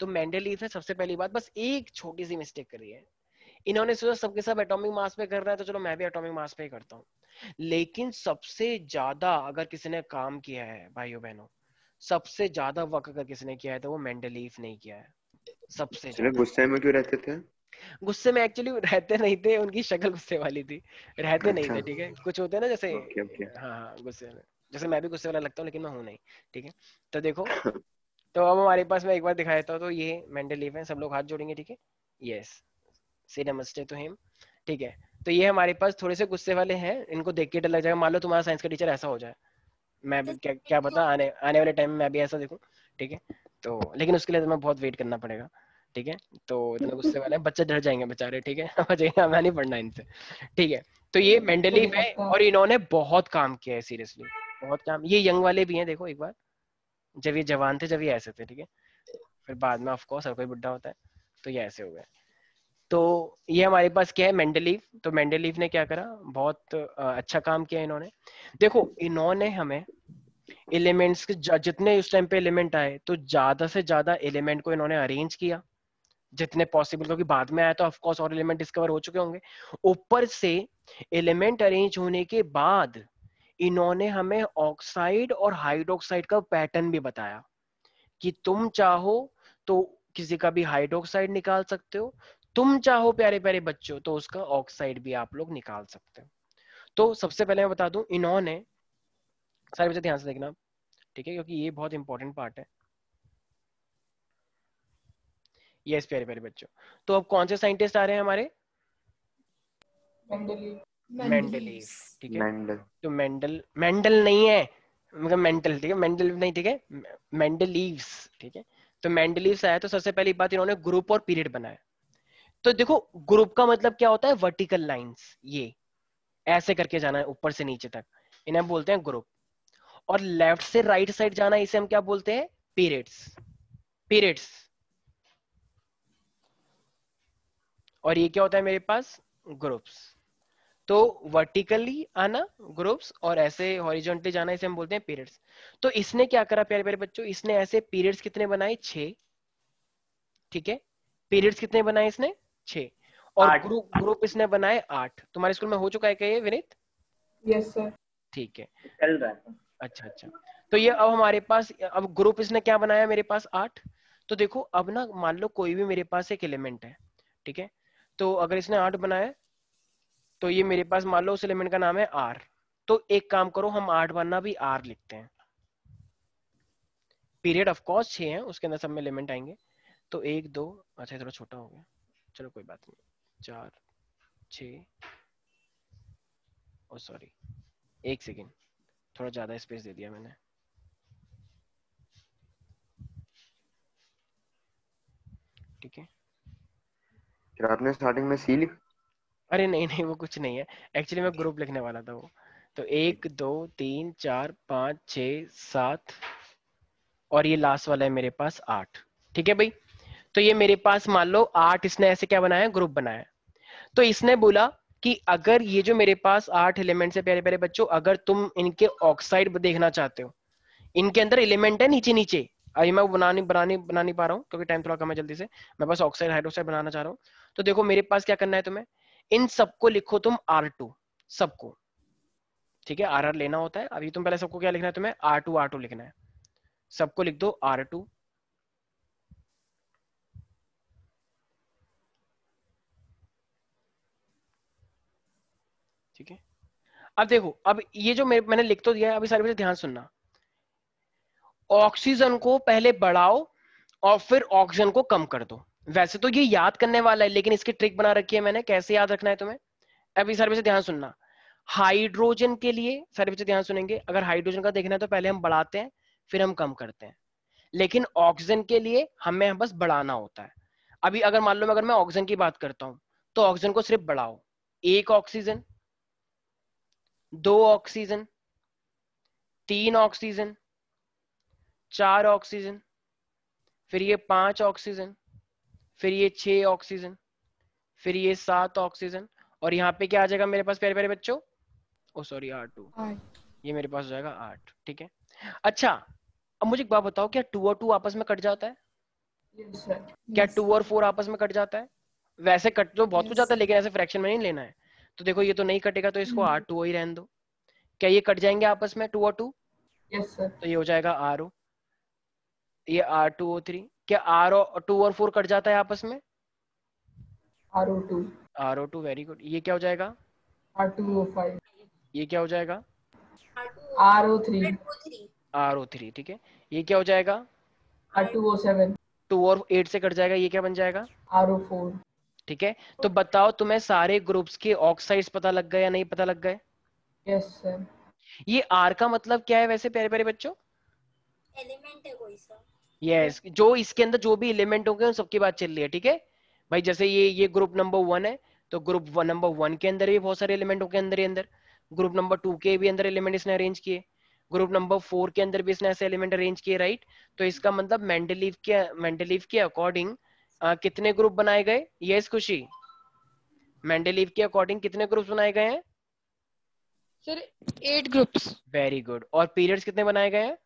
तो मेंडलीफ ने सबसे पहली बात बस एक छोटी सी मिस्टेक करी है इन्होंने सोचा सबके सब एटॉमिक मास पे कर रहा है तो चलो मैं भी एटॉमिक मास पे ही करता हूँ लेकिन सबसे ज्यादा अगर किसी ने काम किया है भाइयों बहनों सबसे ज्यादा वर्क अगर किसी ने किया है तो वो मेंडलीफ नहीं किया है सबसे गुस्से में क्यों रहते थे गुस्से में एक्चुअली रहते नहीं थे उनकी शक्ल गुस्से वाली थी रहते अच्छा। नहीं थे अच्छा। ठीक है कुछ होते हैं ना जैसे okay, okay. हाँ, हाँ गुस्से में जैसे मैं भी गुस्से वाला लगता हूँ लेकिन मैं हूँ नहीं ठीक है तो देखो तो अब हमारे पास मैं एक बार दिखा देता हूँ तो ये मेंडलीफ है सब लोग हाथ जोड़ेंगे ठीक है यस से नमस्ते टू तो हिम ठीक है तो ये हमारे पास थोड़े से गुस्से वाले हैं इनको देख के डर लग जाएगा मान लो तुम्हारा साइंस का टीचर ऐसा हो जाए मैं भी तो क्या क्या पता आने आने वाले टाइम में मैं भी ऐसा देखूँ ठीक है तो लेकिन उसके लिए तुम्हें बहुत वेट करना पड़ेगा ठीक है तो इतना गुस्से वाले बच्चे डर जाएंगे बेचारे ठीक है मैं नहीं पढ़ना इनसे ठीक है तो ये मेंटली है और इन्होंने बहुत काम किया है सीरियसली बहुत काम ये यंग वाले भी हैं देखो एक बार जब ये जवान थे जब ये ऐसे थे ठीक है फिर बाद में ऑफकोर्स हर कोई बुढ़ा होता है तो ये ऐसे हो गए तो ये हमारे पास क्या है मेंडलीव तो मेंडलीव ने क्या करा बहुत अच्छा काम किया इन्होंने देखो इन्होंने हमें एलिमेंट्स के जितने उस टाइम पे एलिमेंट आए तो ज्यादा से ज्यादा एलिमेंट को इन्होंने अरेंज किया जितने पॉसिबल क्योंकि बाद में आया तो ऑफकोर्स और एलिमेंट डिस्कवर हो चुके होंगे ऊपर से एलिमेंट अरेंज होने के बाद इन्होंने हमें ऑक्साइड और हाइड्रोक्साइड का पैटर्न भी बताया कि तुम चाहो तो किसी का भी हाइड्रोक्साइड निकाल सकते हो तुम चाहो प्यारे प्यारे बच्चों तो उसका ऑक्साइड भी आप लोग निकाल सकते हो तो सबसे पहले मैं बता दू इन्होंने सारे बच्चे ध्यान से देखना ठीक है क्योंकि ये बहुत इंपॉर्टेंट पार्ट है यस प्यारे प्यारे बच्चों तो अब कौन से साइंटिस्ट आ रहे हैं हमारे मेंडलीव ठीक है मेंडल तो मेंडल मेंडल नहीं है मतलब मेंटल ठीक है मेंडल नहीं ठीक है मेंडलीव्स ठीक है तो मेंडलीव्स आया तो सबसे पहली बात इन्होंने ग्रुप और पीरियड बनाया तो देखो ग्रुप का मतलब क्या होता है वर्टिकल लाइंस ये ऐसे करके जाना है ऊपर से नीचे तक इन्हें बोलते हैं ग्रुप और लेफ्ट से राइट साइड जाना इसे हम क्या बोलते हैं पीरियड्स पीरियड्स और ये क्या होता है मेरे पास ग्रुप्स तो वर्टिकली आना ग्रुप्स और ऐसे हॉरिजॉन्टली जाना इसे हम बोलते हैं पीरियड्स तो इसने क्या करा प्यारे प्यारे बच्चों इसने ऐसे पीरियड्स कितने बनाए छ ठीक है पीरियड्स कितने बनाए इसने छः और ग्रुप ग्रुप इसने बनाए आठ तुम्हारे स्कूल में हो चुका है क्या ये विनीत यस सर ठीक है चल रहा है अच्छा अच्छा तो ये अब हमारे पास अब ग्रुप इसने क्या बनाया मेरे पास आठ तो देखो अब ना मान लो कोई भी मेरे पास एक एलिमेंट है ठीक है तो अगर इसने आठ बनाया तो ये मेरे पास मान लो उस एलिमेंट का नाम है आर तो एक काम करो हम आठ बनना भी आर लिखते हैं पीरियड ऑफ कोर्स छे है उसके अंदर सब में एलिमेंट आएंगे तो एक दो अच्छा थोड़ा छोटा हो गया चलो कोई बात नहीं चार छ सॉरी एक सेकेंड थोड़ा ज़्यादा स्पेस दे दिया मैंने ठीक है फिर आपने स्टार्टिंग में सी लिख अरे नहीं नहीं वो कुछ नहीं है एक्चुअली मैं ग्रुप लिखने वाला था वो तो एक दो तीन चार पांच छ सात और ये लास्ट वाला है मेरे पास आठ ठीक है भाई तो ये मेरे पास मान लो आठ इसने ऐसे क्या बनाया ग्रुप बनाया तो इसने बोला कि अगर ये जो मेरे पास आठ एलिमेंट है प्यारे प्यारे बच्चों अगर तुम इनके ऑक्साइड देखना चाहते हो इनके अंदर एलिमेंट है नीचे नीचे अभी मैं बना नहीं बना नहीं बना नहीं पा रहा हूँ क्योंकि टाइम थोड़ा कम है जल्दी से मैं बस ऑक्साइड हाइड्रोक्साइड बनाना चाह रहा हूँ तो देखो मेरे पास क्या करना है तुम्हें इन सबको लिखो तुम आर टू सबको ठीक है आर आर लेना होता है अभी तुम पहले सबको क्या लिखना है तुम्हें आर टू आर टू लिखना है सबको लिख दो आर टू अब देखो अब ये जो मैं, मैंने लिख तो दिया है अभी सारे बच्चे ध्यान सुनना ऑक्सीजन को पहले बढ़ाओ और फिर ऑक्सीजन को कम कर दो वैसे तो ये याद करने वाला है लेकिन इसकी ट्रिक बना रखी है मैंने कैसे याद रखना है तुम्हें अभी सारे बच्चे ध्यान सुनना हाइड्रोजन के लिए सारे बच्चे ध्यान सुनेंगे अगर हाइड्रोजन का देखना है तो पहले हम बढ़ाते हैं फिर हम कम करते हैं लेकिन ऑक्सीजन के लिए हमें बस बढ़ाना होता है अभी अगर मान लो अगर मैं ऑक्सीजन की बात करता हूँ तो ऑक्सीजन को सिर्फ बढ़ाओ एक ऑक्सीजन दो ऑक्सीजन तीन ऑक्सीजन चार ऑक्सीजन फिर ये पांच ऑक्सीजन फिर ये छह ऑक्सीजन फिर ये सात ऑक्सीजन और यहाँ पे क्या आ जाएगा मेरे पास प्यारे प्यारे बच्चों ओ सॉरी आर टू ये मेरे पास हो जाएगा आठ ठीक है अच्छा अब मुझे एक बात बताओ क्या टू और टू आपस में कट जाता है yes, क्या टू और फोर आपस में कट जाता है वैसे कट तो बहुत yes. कुछ जाता है लेकिन ऐसे फ्रैक्शन में नहीं लेना है तो देखो ये तो नहीं कटेगा तो इसको आर हम्म। टू ही रहने दो क्या ये कट जाएंगे आपस में टू और टू yes, तो ये हो जाएगा आर ओ ये आर टू ओ थ्री क्या आर ओ टू और फोर कट जाता है आपस में R O two R O two very good ये क्या हो जाएगा आर टू ओ फाइव ये क्या हो जाएगा R O three R O three ठीक है ये क्या हो जाएगा R two O seven two और एट से कट जाएगा ये क्या बन जाएगा आर ओ फोर ठीक है तो बताओ तुम्हें सारे ग्रुप्स के ऑक्साइड्स पता लग गए या नहीं पता लग गए yes, ये आर का मतलब क्या है वैसे प्यारे प्यारे बच्चों एलिमेंट है कोई सर यस yes, जो इसके अंदर जो भी एलिमेंट होंगे उन सबकी बात चल रही है ठीक है भाई जैसे ये ये ग्रुप नंबर वन है तो ग्रुप नंबर वन के अंदर भी बहुत सारे एलिमेंट होंगे अंदर ही अंदर ग्रुप नंबर टू के भी अंदर एलिमेंट इसने अरेंज किए ग्रुप नंबर फोर के अंदर भी इसने ऐसे एलिमेंट अरेंज किए राइट तो इसका मतलब मेंडलीव के मेंडलीव के अकॉर्डिंग आ, कितने ग्रुप बनाए गए यस खुशी मेंडेलीव के अकॉर्डिंग कितने ग्रुप्स बनाए गए हैं sir eight groups very good और पीरियड्स कितने बनाए गए हैं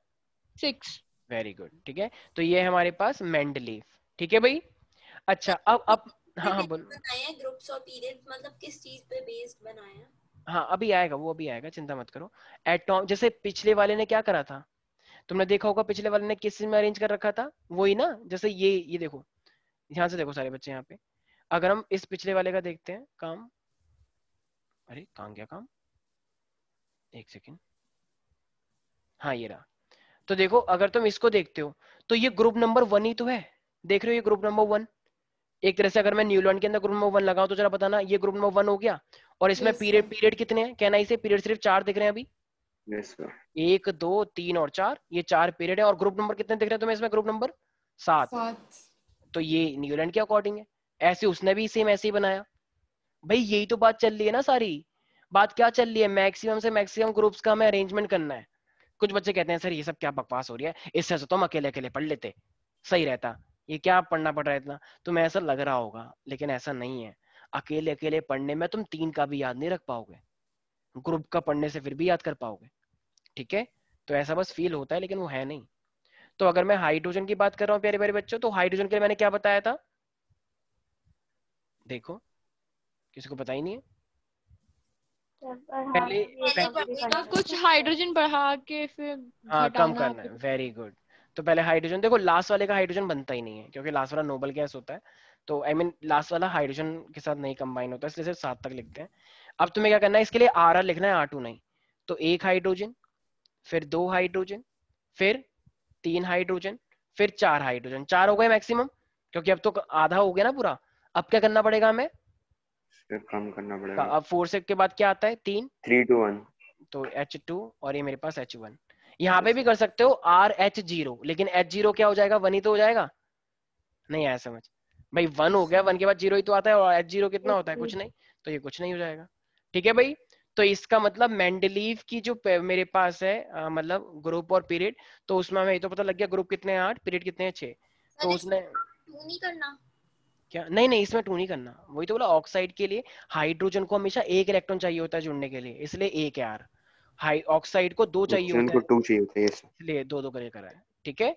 सिक्स वेरी गुड ठीक है तो ये हमारे पास मेंडेलीव ठीक है भाई अच्छा अब अब हाँ हाँ बोलो ग्रुप्स और पीरियड्स मतलब किस चीज पे बेस्ड बनाया हाँ अभी आएगा वो अभी आएगा चिंता मत करो एटॉम जैसे पिछले वाले ने क्या करा था तुमने देखा होगा पिछले वाले ने किस में अरेंज कर रखा था वही ना जैसे ये ये देखो ध्यान से देखो सारे बच्चे यहाँ पे अगर हम इस पिछले वाले का देखते हैं काम अरे काम क्या काम एक सेकेंड हाँ ये रहा तो देखो अगर तुम इसको देखते हो तो ये ग्रुप नंबर वन ही तो है देख रहे हो ये ग्रुप नंबर वन एक तरह से अगर मैं न्यूलैंड के अंदर ग्रुप नंबर वन लगाऊ तो जरा बताना ये ग्रुप नंबर वन हो गया और इसमें पीरियड पीरियड कितने हैं कहना इसे पीरियड सिर्फ चार दिख रहे हैं अभी yes, एक दो तीन और चार ये चार पीरियड है और ग्रुप नंबर कितने दिख रहे हैं तुम्हें इसमें ग्रुप नंबर सात तो ये न्यूलैंड के अकॉर्डिंग है ऐसे उसने भी सेम ऐसे ही बनाया भाई यही तो बात चल रही है ना सारी बात क्या चल रही है मैक्सिमम से मैक्सिमम ग्रुप्स का हमें अरेंजमेंट करना है कुछ बच्चे कहते हैं सर ये सब क्या बकवास हो रही है इससे तो हम अकेले अकेले पढ़ लेते सही रहता ये क्या पढ़ना पड़ रहा है इतना तुम्हें ऐसा लग रहा होगा लेकिन ऐसा नहीं है अकेले अकेले पढ़ने में तुम तीन का भी याद नहीं रख पाओगे ग्रुप का पढ़ने से फिर भी याद कर पाओगे ठीक है तो ऐसा बस फील होता है लेकिन वो है नहीं तो अगर मैं हाइड्रोजन की बात कर रहा हूँ प्यारे प्यारे बच्चों तो हाइड्रोजन के लिए मैंने क्या बताया था देखो किसी को पता ही नहीं है पहले, पहले कुछ हाइड्रोजन बढ़ा के फिर हाँ कम करना है वेरी गुड तो पहले हाइड्रोजन देखो लास्ट वाले का हाइड्रोजन बनता ही नहीं है क्योंकि लास्ट वाला नोबल गैस होता है तो आई मीन लास्ट वाला हाइड्रोजन के साथ नहीं कंबाइन होता है इसलिए सिर्फ सात तक लिखते हैं अब तुम्हें क्या करना है इसके लिए आर आर लिखना है आर टू नहीं तो एक हाइड्रोजन फिर दो हाइड्रोजन फिर तीन हाइड्रोजन फिर चार हाइड्रोजन चार हो गए मैक्सिमम क्योंकि अब तो आधा हो गया ना पूरा अब क्या करना पड़ेगा हमें कम करना पड़ेगा अब फोर से के बाद क्या आता है तीन थ्री टू वन तो एच टू और ये मेरे पास एच वन यहाँ पे भी कर सकते हो आर एच जीरो लेकिन एच जीरो क्या हो जाएगा वन ही तो हो जाएगा नहीं आया समझ भाई वन हो गया वन के बाद जीरो ही तो आता है और एच जीरो कितना होता है कुछ नहीं तो ये कुछ नहीं हो जाएगा ठीक है भाई तो इसका मतलब मेंडलीव की जो मेरे पास है आ, मतलब ग्रुप और पीरियड तो उसमें हमें तो पता लग गया ग्रुप कितने आठ पीरियड कितने छे तो उसने टू नहीं करना क्या नहीं नहीं इसमें टू नहीं करना वही तो बोला ऑक्साइड के लिए हाइड्रोजन को हमेशा एक इलेक्ट्रॉन चाहिए होता है जुड़ने के लिए इसलिए एक यार हाई ऑक्साइड को दो चाहिए होता है टू चाहिए होता है इसलिए दो दो करके करा है ठीक है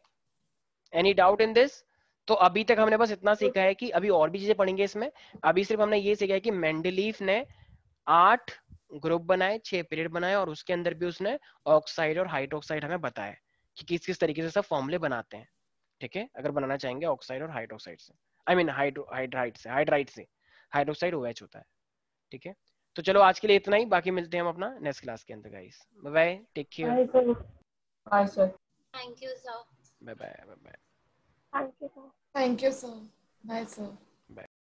एनी डाउट इन दिस तो अभी तक हमने बस इतना सीखा है कि अभी और भी चीजें पढ़ेंगे इसमें अभी सिर्फ हमने ये सीखा है कि मेंडलीफ ने आठ ग्रुप बनाए छह पीरियड बनाए और उसके अंदर भी उसने ऑक्साइड और हाइड्रोक्साइड हमें बताया कि किस किस तरीके से सब फॉर्मूले बनाते हैं ठीक है अगर बनाना चाहेंगे ऑक्साइड और हाइड्रोक्साइड से आई मीन हाइड्राइड से हाइड्राइड से हाइड्रोक्साइड ओएच होता है ठीक है तो चलो आज के लिए इतना ही बाकी मिलते हैं हम अपना नेक्स्ट क्लास के अंदर guys bye bye take care bye sir thank you sir bye bye bye bye thank you sir thank you sir bye sir